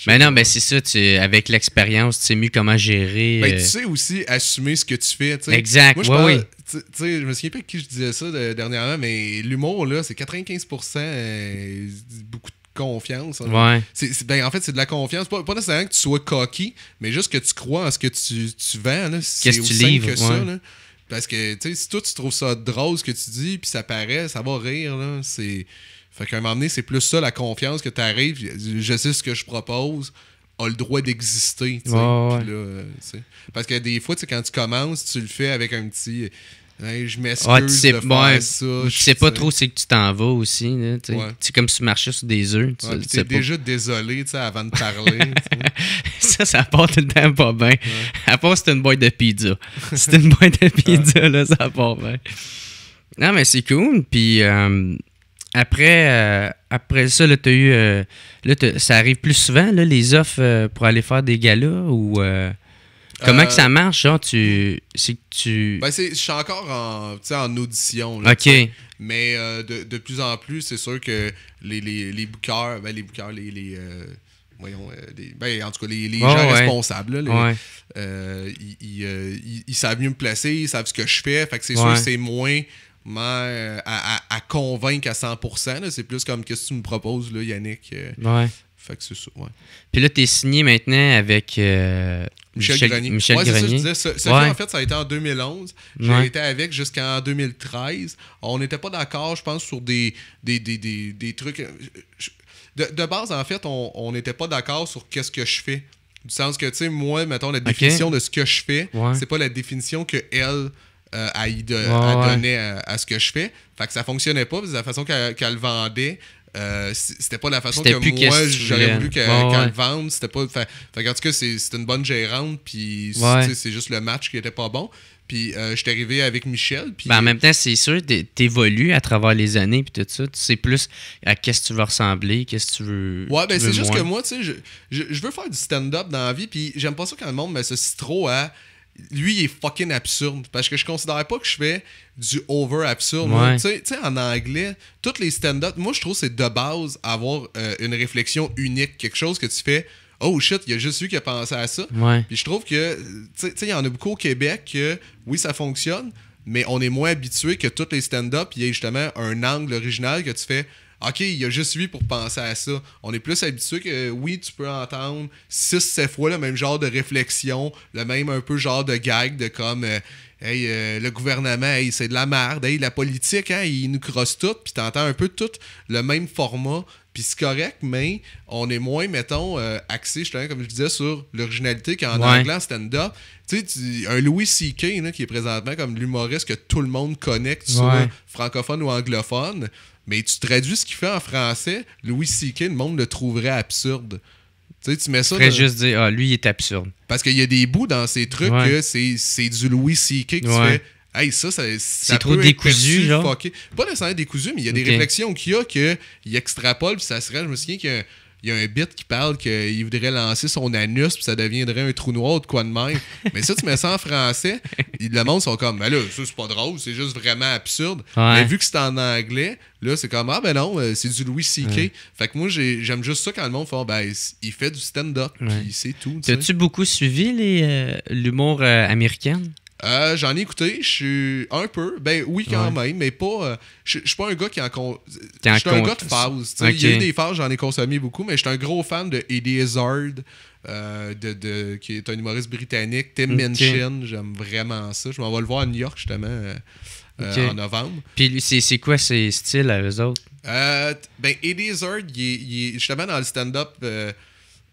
mais non, mais ben, c'est ça. avec l'expérience, tu sais mieux comment gérer. Mais tu sais aussi assumer ce que tu fais. T'sais. Exact. Moi, tu sais, je me souviens pas qui je disais ça dernièrement, mais l'humour, là, c'est 95%, euh, beaucoup de confiance. Ouais. Ben, en fait, c'est de la confiance. Pas, nécessairement que tu sois coquille, mais juste que tu crois en ce que tu, tu vends. C'est tu que ça. Parce que, tu si toi, tu trouves ça drôle ce que tu dis, puis ça paraît, ça va rire. Là. C'est... Fait qu'à un moment donné, c'est plus ça, la confiance que tu arrives. Je sais ce que je propose a le droit d'exister. Euh, Parce que des fois, quand tu commences, tu le fais avec un petit je m'excuse ah, sais, de faire ça. Tu sais pas trop c'est que tu t'en vas aussi. C'est comme si tu marchais sur des œufs. Tu es déjà désolé avant de parler. ça, ça part tout le temps pas bien. À part c'est une boîte de pizza. c'est une boîte de pizza, là, ça part bien. Non, mais c'est cool. Puis euh, après, euh, après ça, là, as eu, euh, là, ça arrive plus souvent, les offres pour aller faire des galas ou... Comment que ça euh, marche, tu. C'est tu. Ben, je suis encore en, en audition. OK. Mais euh, de, de, plus en plus, c'est sûr que les, les, les bookers, ben, les les. Euh, les voyons, ben, en tout cas, les, gens responsables, ils, savent mieux me placer, ils savent ce que je fais. Fait que c'est sûr c'est moins. À, à, convaincre à 100%. C'est plus comme qu'est-ce que tu me proposes, là, Yannick. Fait que c'est ça, ouais. Puis là, tu es signé maintenant avec Michel, Grenier. Ça, je ça a été en 2011. J'ai été avec jusqu'en 2013. On n'était pas d'accord, je pense, sur des, des, des, trucs. De, base, en fait, on n'était pas d'accord sur qu'est-ce que je fais. Du sens que, tu sais, moi, mettons, la définition de ce que je fais, c'est pas la définition que elle euh, donnée à, ce que je fais. Fait que ça fonctionnait pas, C'est la façon qu'elle vendait, euh, c'était pas la façon que moi j'aurais voulu qu'elle vende. Fait, en tout cas, c'est une bonne gérante, puis c'est juste le match qui était pas bon. Puis je euh, j'étais arrivé avec Michel. Puis... Ben, en même temps, c'est sûr, t'évolues à travers les années, puis tout ça. Tu sais plus à qu'est-ce que tu veux ressembler, qu'est-ce que tu veux. Ouais, ben, c'est juste que moi, tu sais, je, veux faire du stand-up dans la vie, puis j'aime pas ça quand le monde m'associe trop à lui, il est fucking absurde. Parce que je considère pas que je fais du over absurde. Tu sais, en anglais, tous les stand-up, moi, je trouve c'est de base avoir euh, une réflexion unique, quelque chose que tu fais. Oh shit, il y a juste lui qui a pensé à ça. Puis je trouve que, tu sais, il y en a beaucoup au Québec que, oui, ça fonctionne, mais on est moins habitué que tous les stand-up, il y a justement un angle original que tu fais. OK, il y a juste lui pour penser à ça. On est plus habitué que oui, tu peux entendre six, sept fois le même genre de réflexion, le même un peu genre de gag de comme euh, Hey, euh, le gouvernement, c'est de la merde, hey, la politique, hein, nous crosse tout, puis t'entends un peu tout le même format. Puis c'est correct, mais on est moins, mettons, euh, je axé, comme je disais, sur l'originalité qu'en anglais en stand-up. Tu sais, un Louis C.K., qui est présentement comme l'humoriste que tout le monde connecte, tu soit francophone ou anglophone, mais tu traduis ce qu'il fait en français, Louis C.K., le monde le trouverait absurde. Tu sais, tu mets ça. Je dans... juste dire, ah, lui, il est absurde. Parce qu'il y a des bouts dans ces trucs que c'est du Louis C.K. que tu fais. Hey, ça, ça, ça trop décousu, genre. Pas nécessairement décousu, mais il y a des réflexions qu'il y a qu'il extrapole, puis ça serait, je me souviens qu'il y a il y a un bit qui parle qu'il voudrait lancer son anus puis ça deviendrait un trou noir de quoi de même. Mais ça, tu mets ça en français, le monde sont comme, ben là, ça c'est pas drôle, c'est juste vraiment absurde. Mais vu que c'est en anglais, là, c'est comme, ah ben non, euh, c'est du Louis C.K. Fait que moi, j'aime juste ça quand le monde fait, ah, ben il fait du stand-up, puis c'est tout. T'as-tu beaucoup suivi euh, l'humour euh, américain? Euh, J'en ai écouté, je suis un peu, ben oui quand même, mais pas. Euh, je suis pas un gars qui en. Con... Je suis un gars de phase. Il y a eu des phases, j'en ai consommé beaucoup, mais je suis un gros fan de Eddie Izzard, euh, de, de, qui est un humoriste britannique, Tim Minchin, j'aime vraiment ça. Je m'en vais le voir à New York justement euh, en novembre. Puis c'est quoi ses styles à eux autres? ben Eddie Izzard, il il justement dans le stand-up.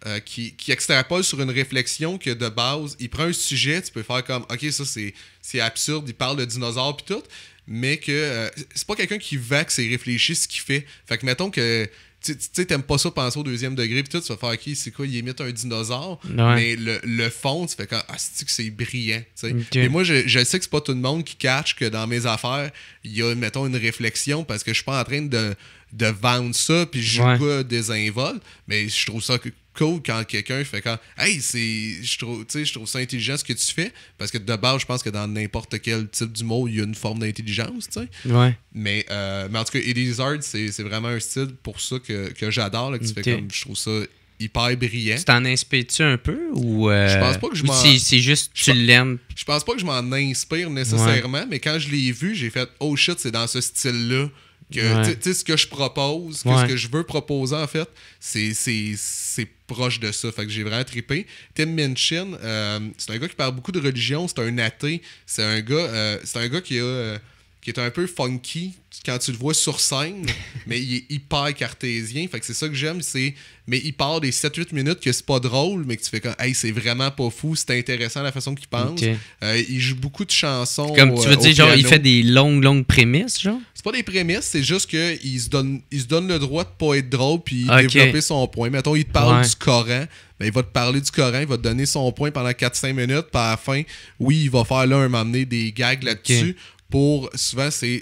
Euh, qui, qui, extrapole sur une réflexion que de base, il prend un sujet, tu peux faire comme, ok, ça c'est absurde, il parle de dinosaures puis tout, mais que euh, c'est pas quelqu'un qui que et réfléchit ce qu'il fait. Fait que mettons que tu sais, t'aimes pas ça penser au deuxième degré, puis tout, tu vas faire, ok, c'est quoi, il imite un dinosaure, mais le, fond, tu fais comme, ah, c'est que c'est brillant, tu sais. Et moi, je, je, sais que c'est pas tout le monde qui catch que dans mes affaires, il y a, mettons, une réflexion, parce que je suis pas en train de, de vendre ça, puis je joue pas désinvolte, mais je trouve ça cool quand quelqu'un fait quand hey c'est je trouve je trouve ça intelligent ce que tu fais parce que de base je pense que dans n'importe quel type du mot, il y a une forme d'intelligence tu euh, mais, en tout cas Elizard c'est vraiment un style pour ça que, j'adore que tu fais comme je trouve ça hyper brillant tu t'en inspires-tu un peu ou euh, je pense pas que je m'en c'est juste tu l'aimes je pense pas que je m'en inspire nécessairement mais quand je l'ai vu j'ai fait oh shit c'est dans ce style là que tu ce que je propose ce que je veux proposer en fait c'est proche de ça fait que j'ai vraiment trippé Tim Minchin euh, c'est un gars qui parle beaucoup de religion c'est un athée c'est un gars euh, c'est un gars qui a euh, qui est un peu funky quand tu le vois sur scène, mais il est hyper cartésien. Fait que c'est ça que j'aime, c'est. Mais il parle des 7-8 minutes que c'est pas drôle, mais que tu fais comme Hey, c'est vraiment pas fou, c'est intéressant la façon qu'il pense. Euh, il joue beaucoup de chansons. Comme tu veux euh, dire, genre, il fait des longues, longues prémices, genre? C'est pas des prémices, c'est juste qu'il se donne, il se donne le droit de pas être drôle puis développer son point. Mettons, il te parle du Coran. Ben, il va te parler du Coran, il va te donner son point pendant 4-5 minutes. Puis à la fin, oui, il va faire là un m'amener des gags là-dessus pour souvent c'est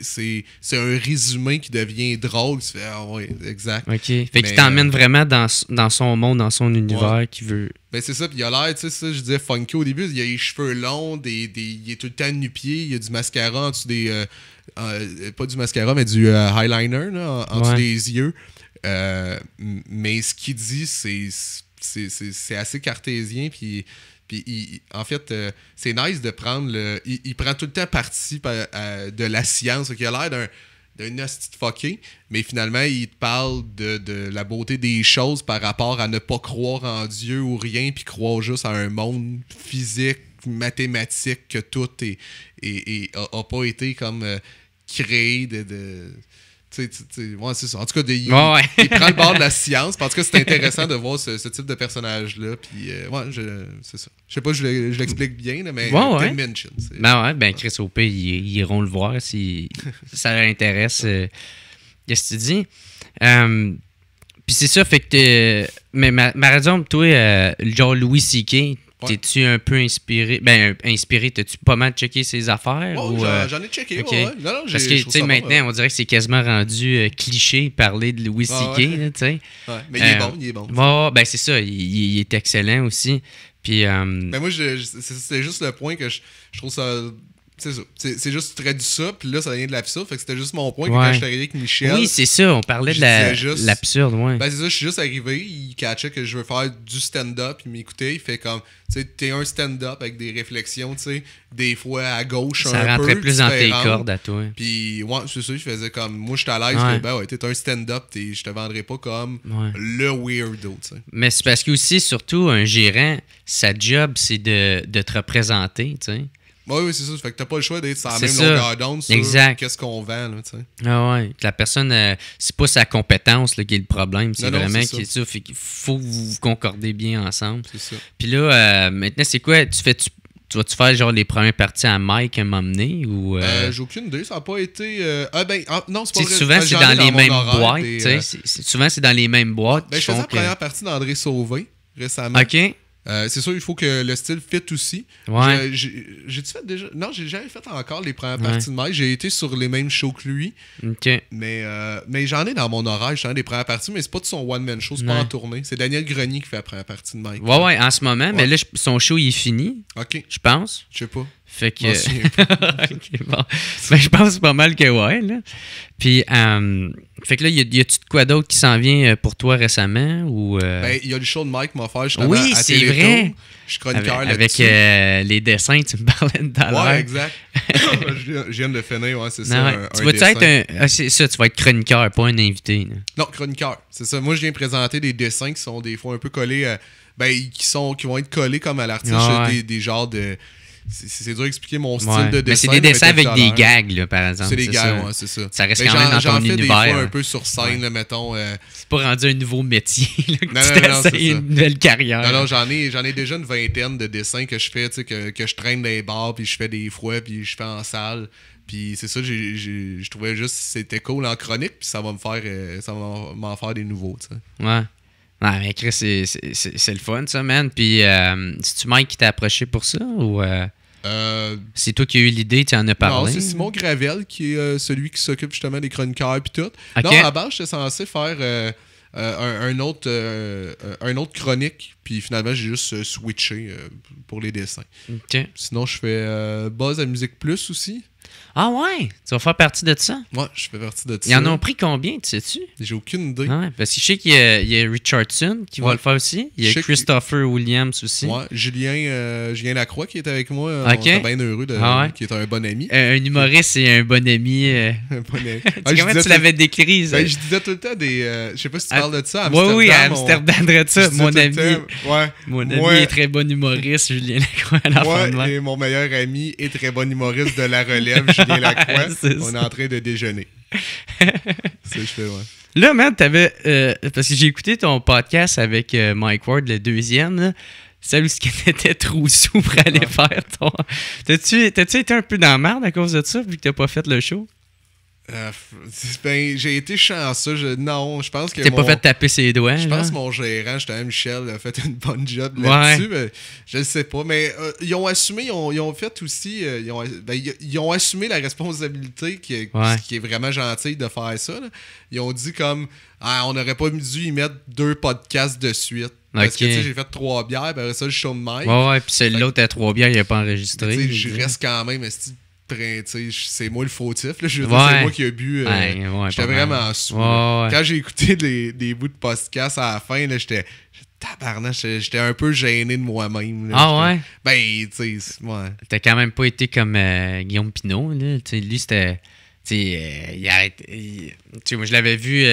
un résumé qui devient drôle. Tu fais, ah ouais, exact. OK. Fait qu'il t'emmène euh, vraiment dans, son monde, dans son univers qui veut. Ben c'est ça, puis il a l'air, tu sais, ça, je disais funky au début, il a les cheveux longs, des, des, il est tout le temps nu-pied, il a du mascara en dessous des. Euh, euh, pas du mascara, mais du highliner là, en, dessous des yeux. mais ce qu'il dit, c'est assez cartésien, puis puis il, en fait, euh, c'est nice de prendre le. Il, prend tout le temps parti euh, de la science, qui a l'air d'un d'un fucking, mais finalement, il te parle de, la beauté des choses par rapport à ne pas croire en Dieu ou rien, puis croire juste à un monde physique, mathématique, que tout n'a et, a, pas été comme euh, créé de ouais, c'est ça. En tout cas, des, il, prend le bord de la science. Parce que c'est intéressant de voir ce, type de personnage-là. Puis, euh, ouais, je, c'est ça. Je sais pas, je, je l'explique bien, mais ouais, ouais. Mention, ben ouais, ben Chris OP, ils, iront le voir si ça leur intéresse euh, Qu'est-ce que tu dis? Euh, puis c'est ça, fait que. Mais ma, ma raison, toi, genre Louis C.K., T'es-tu un peu inspiré? Ben, inspiré, t'as-tu pas mal checké ses affaires? Oh, ou, euh, j'en ai checké, non, Parce que, tu sais, maintenant, on dirait que c'est quasiment rendu euh, cliché parler de Louis ah, tu sais. Mais il est euh, bon, il est bon. ben, c'est ça, il, est excellent aussi. Puis... Mais moi, c'est juste le point que je, je trouve ça c'est ça. C'est juste tu du ça, puis là, ça vient de l'absurde. Fait que c'était juste mon point. pis Quand je suis arrivé avec Michel. Oui, c'est ça. On parlait de l'absurde, ouais. Ben, c'est ça. Je suis juste arrivé. Il catchait que je veux faire du stand-up. Il m'écoutait. Il fait comme, tu sais, t'es un stand-up avec des réflexions, tu sais, des fois à gauche, un peu. Ça rentrait plus dans tes cordes à toi. Puis, ouais, c'est ça. Je faisais comme, moi, je suis à l'aise. Ouais. Ben ouais, t'es un stand-up. Je te vendrais pas comme le weirdo, tu sais. Mais c'est parce que aussi, surtout, un gérant, sa job, c'est de, de te représenter, tu sais. Oui, bah oui, c'est ça. Fait que t'as pas le choix d'être sur la même ça. longueur d'onde sur qu'est-ce qu'on vend, là, tu sais. Ah ouais. La personne, euh, c'est pas sa compétence là, qui est le problème. C'est vraiment qu'il ça. Fait qu'il faut que vous vous concordez bien ensemble. C'est ça. Puis là, euh, maintenant, c'est quoi? Tu fais... Tu, vas-tu faire genre les premières parties à Mike à m'emmener ou. Euh? J'ai aucune idée, ça n'a pas été. Ah ben, ah, non, c'est pas Souvent, c'est dans, dans, les mêmes boîtes. Souvent, c'est dans les mêmes boîtes. Ben, je faisais la première partie d'André Sauvé récemment. OK. Euh, c'est sûr, il faut que le style fit aussi. Ouais. J'ai-tu fait déjà. Non, j'ai jamais fait encore les premières parties de Mike. J'ai été sur les mêmes shows que lui. OK. Mais, euh, mais j'en ai dans mon orage, les des premières parties, mais c'est pas de son one-man show, c'est pas en tournée. C'est Daniel Grenier qui fait la première partie de Mike. Ouais, ouais, en ce moment. Mais là, son show, il est fini. OK. Je pense. Je sais pas. Fait que. Ben, je pense pas mal que ouais, là. Puis, euh, fait que là, y a-tu de quoi d'autre qui s'en vient euh, pour toi récemment ou. Euh? Ben, il y a le show de Mike m'a fait Oui, c'est vrai. Je chroniqueur Avec, euh, les dessins, tu me parlais de l'heure. Ouais, exact. je viens de ouais, c'est ça. tu vas être un... ah, ça, tu vas être chroniqueur, pas un invité. Non, chroniqueur. C'est ça. Moi, je viens présenter des dessins qui sont des fois un peu collés. Ben, qui, sont, qui vont être collés comme à l'artiste ah, des, des genres de c'est dur à expliquer mon style de dessin. Mais c'est des dessins avec des gags, là, par exemple. C'est des gags, ouais, c'est ça. Ça reste quand même dans ton fais Des fois, un peu sur scène, mettons. Euh, c'est pas rendu un nouveau métier, non, non, non, une nouvelle carrière. Non, non, j'en ai, ai déjà une vingtaine de dessins que je fais, que, que je traîne des les bars, puis je fais des fois, puis je fais en salle. Puis c'est ça, je trouvais juste c'était cool en chronique, puis ça va me faire, euh, ça va m'en faire des nouveaux, tu sais. Ouais. Non, mais Chris, c'est le fun, ça, man. Puis, euh, tu Mike qui t'a approché pour ça ou. Euh? Euh, c'est toi qui as eu l'idée, tu en as parlé. Non, c'est Simon Gravel qui est euh, celui qui s'occupe justement des chroniqueurs et tout. Non, à la base, j'étais censé faire euh, un, autre, un autre chronique, puis finalement, j'ai juste switché pour les dessins. Sinon, je fais Buzz à Musique Plus aussi. Ah ouais? Tu vas faire partie de ça? Ouais, je fais partie de ça. Ils en ont pris combien, tu sais-tu? J'ai aucune idée. Ah ouais, parce que je sais qu'il y, a Richardson qui va le faire aussi. Il y a Christopher Williams aussi. Ouais, Julien, euh, Julien Lacroix qui est avec moi. Euh, on est bien heureux de. Ah qui est un bon ami. Euh, un humoriste et un bon ami. un bon ami. Ah, comment tu l'avais décrit? Ben, je disais tout le temps des. je sais pas si tu parles de ça. Amsterdam, oui, oui, à Amsterdam, de ça. Mon ami. Ouais. Mon ami est très bon humoriste, Julien Lacroix. À la moi, et mon meilleur ami est très bon humoriste de la relève, on est en train de déjeuner. Là, man, t'avais. Euh, parce que j'ai écouté ton podcast avec euh, Mike Ward, le deuxième, là. Celle qui était trop sous pour aller ah. faire ton. T'as-tu été un peu dans la merde à cause de ça, vu que t'as pas fait le show? Euh, ben, j'ai été chanceux. non, je pense que. T'es pas fait taper ses doigts. Je pense que mon gérant, Michel, a fait une bonne job là-dessus. je ne sais pas. Mais euh, ils ont assumé, ils ont, fait aussi. Euh, ils, ont, ben, ils, ont, assumé la responsabilité qui est, qui est vraiment gentille de faire ça. Ils ont dit comme ah, on n'aurait pas dû y mettre deux podcasts de suite. Parce que tu sais, j'ai fait trois bières, ben ça, je show de Ouais, ouais, puis celui-là, t'as trois bières, il a pas enregistré. Je reste quand même, mais c'est moi le fautif. je veux dire, c'est moi qui ai bu. Euh, j'étais vraiment sous. Quand j'ai écouté des, bouts de podcast à la fin, j'étais tabarnak, j'étais un peu gêné de moi-même. Ah ouais? Ben, tu sais, ouais. T'as quand même pas été comme euh, Guillaume Pinot. lui, c'était. Tu sais, euh, il arrête. moi, je l'avais vu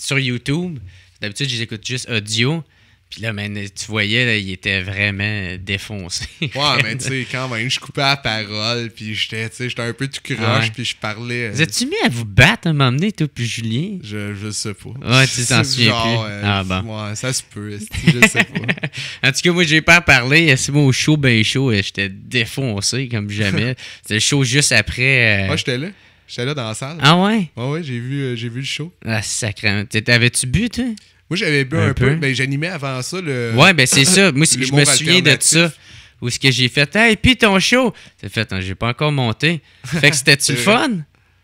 sur YouTube. D'habitude, j'écoute juste audio. Puis là, tu voyais, là, il était vraiment défoncé. ouais, mais tu sais, quand même, je coupais la parole, puis j'étais, tu sais, j'étais un peu tout croche, puis je parlais. Euh, vous êtes-tu mis à vous battre à un moment donné, toi, puis Julien Je, je sais pas. Ouais, tu t'en souviens plus. Euh, ah Ouais, ça se peut, je sais pas. en tout cas, moi, j'ai pas parlé. C'est moi au show, ben chaud, euh, j'étais défoncé comme jamais. C'était le show juste après. Ah, j'étais là. J'étais là dans la salle. Ah ouais? Ouais, ouais, j'ai vu, j'ai vu le show. Ah, sacrément. T'avais-tu bu, toi? Moi, j'avais bu un, peu, mais j'animais avant ça le. Ouais, ben c'est ça. Moi, je me souviens de ça. Où ce que j'ai fait, hey, puis ton show. C'est fait, hein, j'ai pas encore monté. Fait que c'était-tu le fun?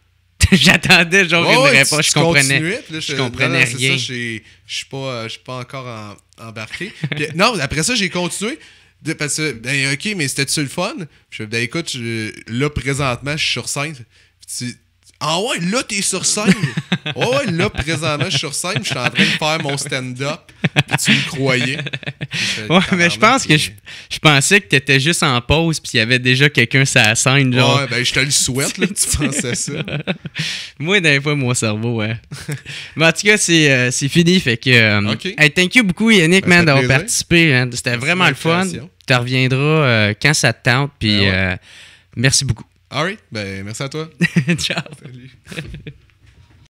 J'attendais, genre, oh, pas, Je comprenais. je, je, comprenais rien. Je suis pas, euh, pas encore embarqué. Euh, non, après ça, j'ai continué. parce que, ben, ok, mais c'était-tu le fun? Puis, ben, écoute, là, présentement, je suis sur scène. Ah ouais, là, t'es sur scène. Ah ouais, là, présentement, je suis sur scène, je suis en train de faire mon stand-up. tu me croyais. Ouais, mais je pense que je, pensais que t'étais juste en pause, puis il y avait déjà quelqu'un sur la scène. Genre. Ouais, ben je te le souhaite, là, tu pensais ça. moi, d'un fois, mon cerveau, ouais. mais en tout cas, c'est, euh, fini. Fait que. Euh, hey, thank you beaucoup, Yannick, man, d'avoir participé. Hein. C'était vraiment le fun. Tu reviendras euh, quand ça te tente, puis ben merci beaucoup. Alright, ben merci à toi. Ciao. Salut.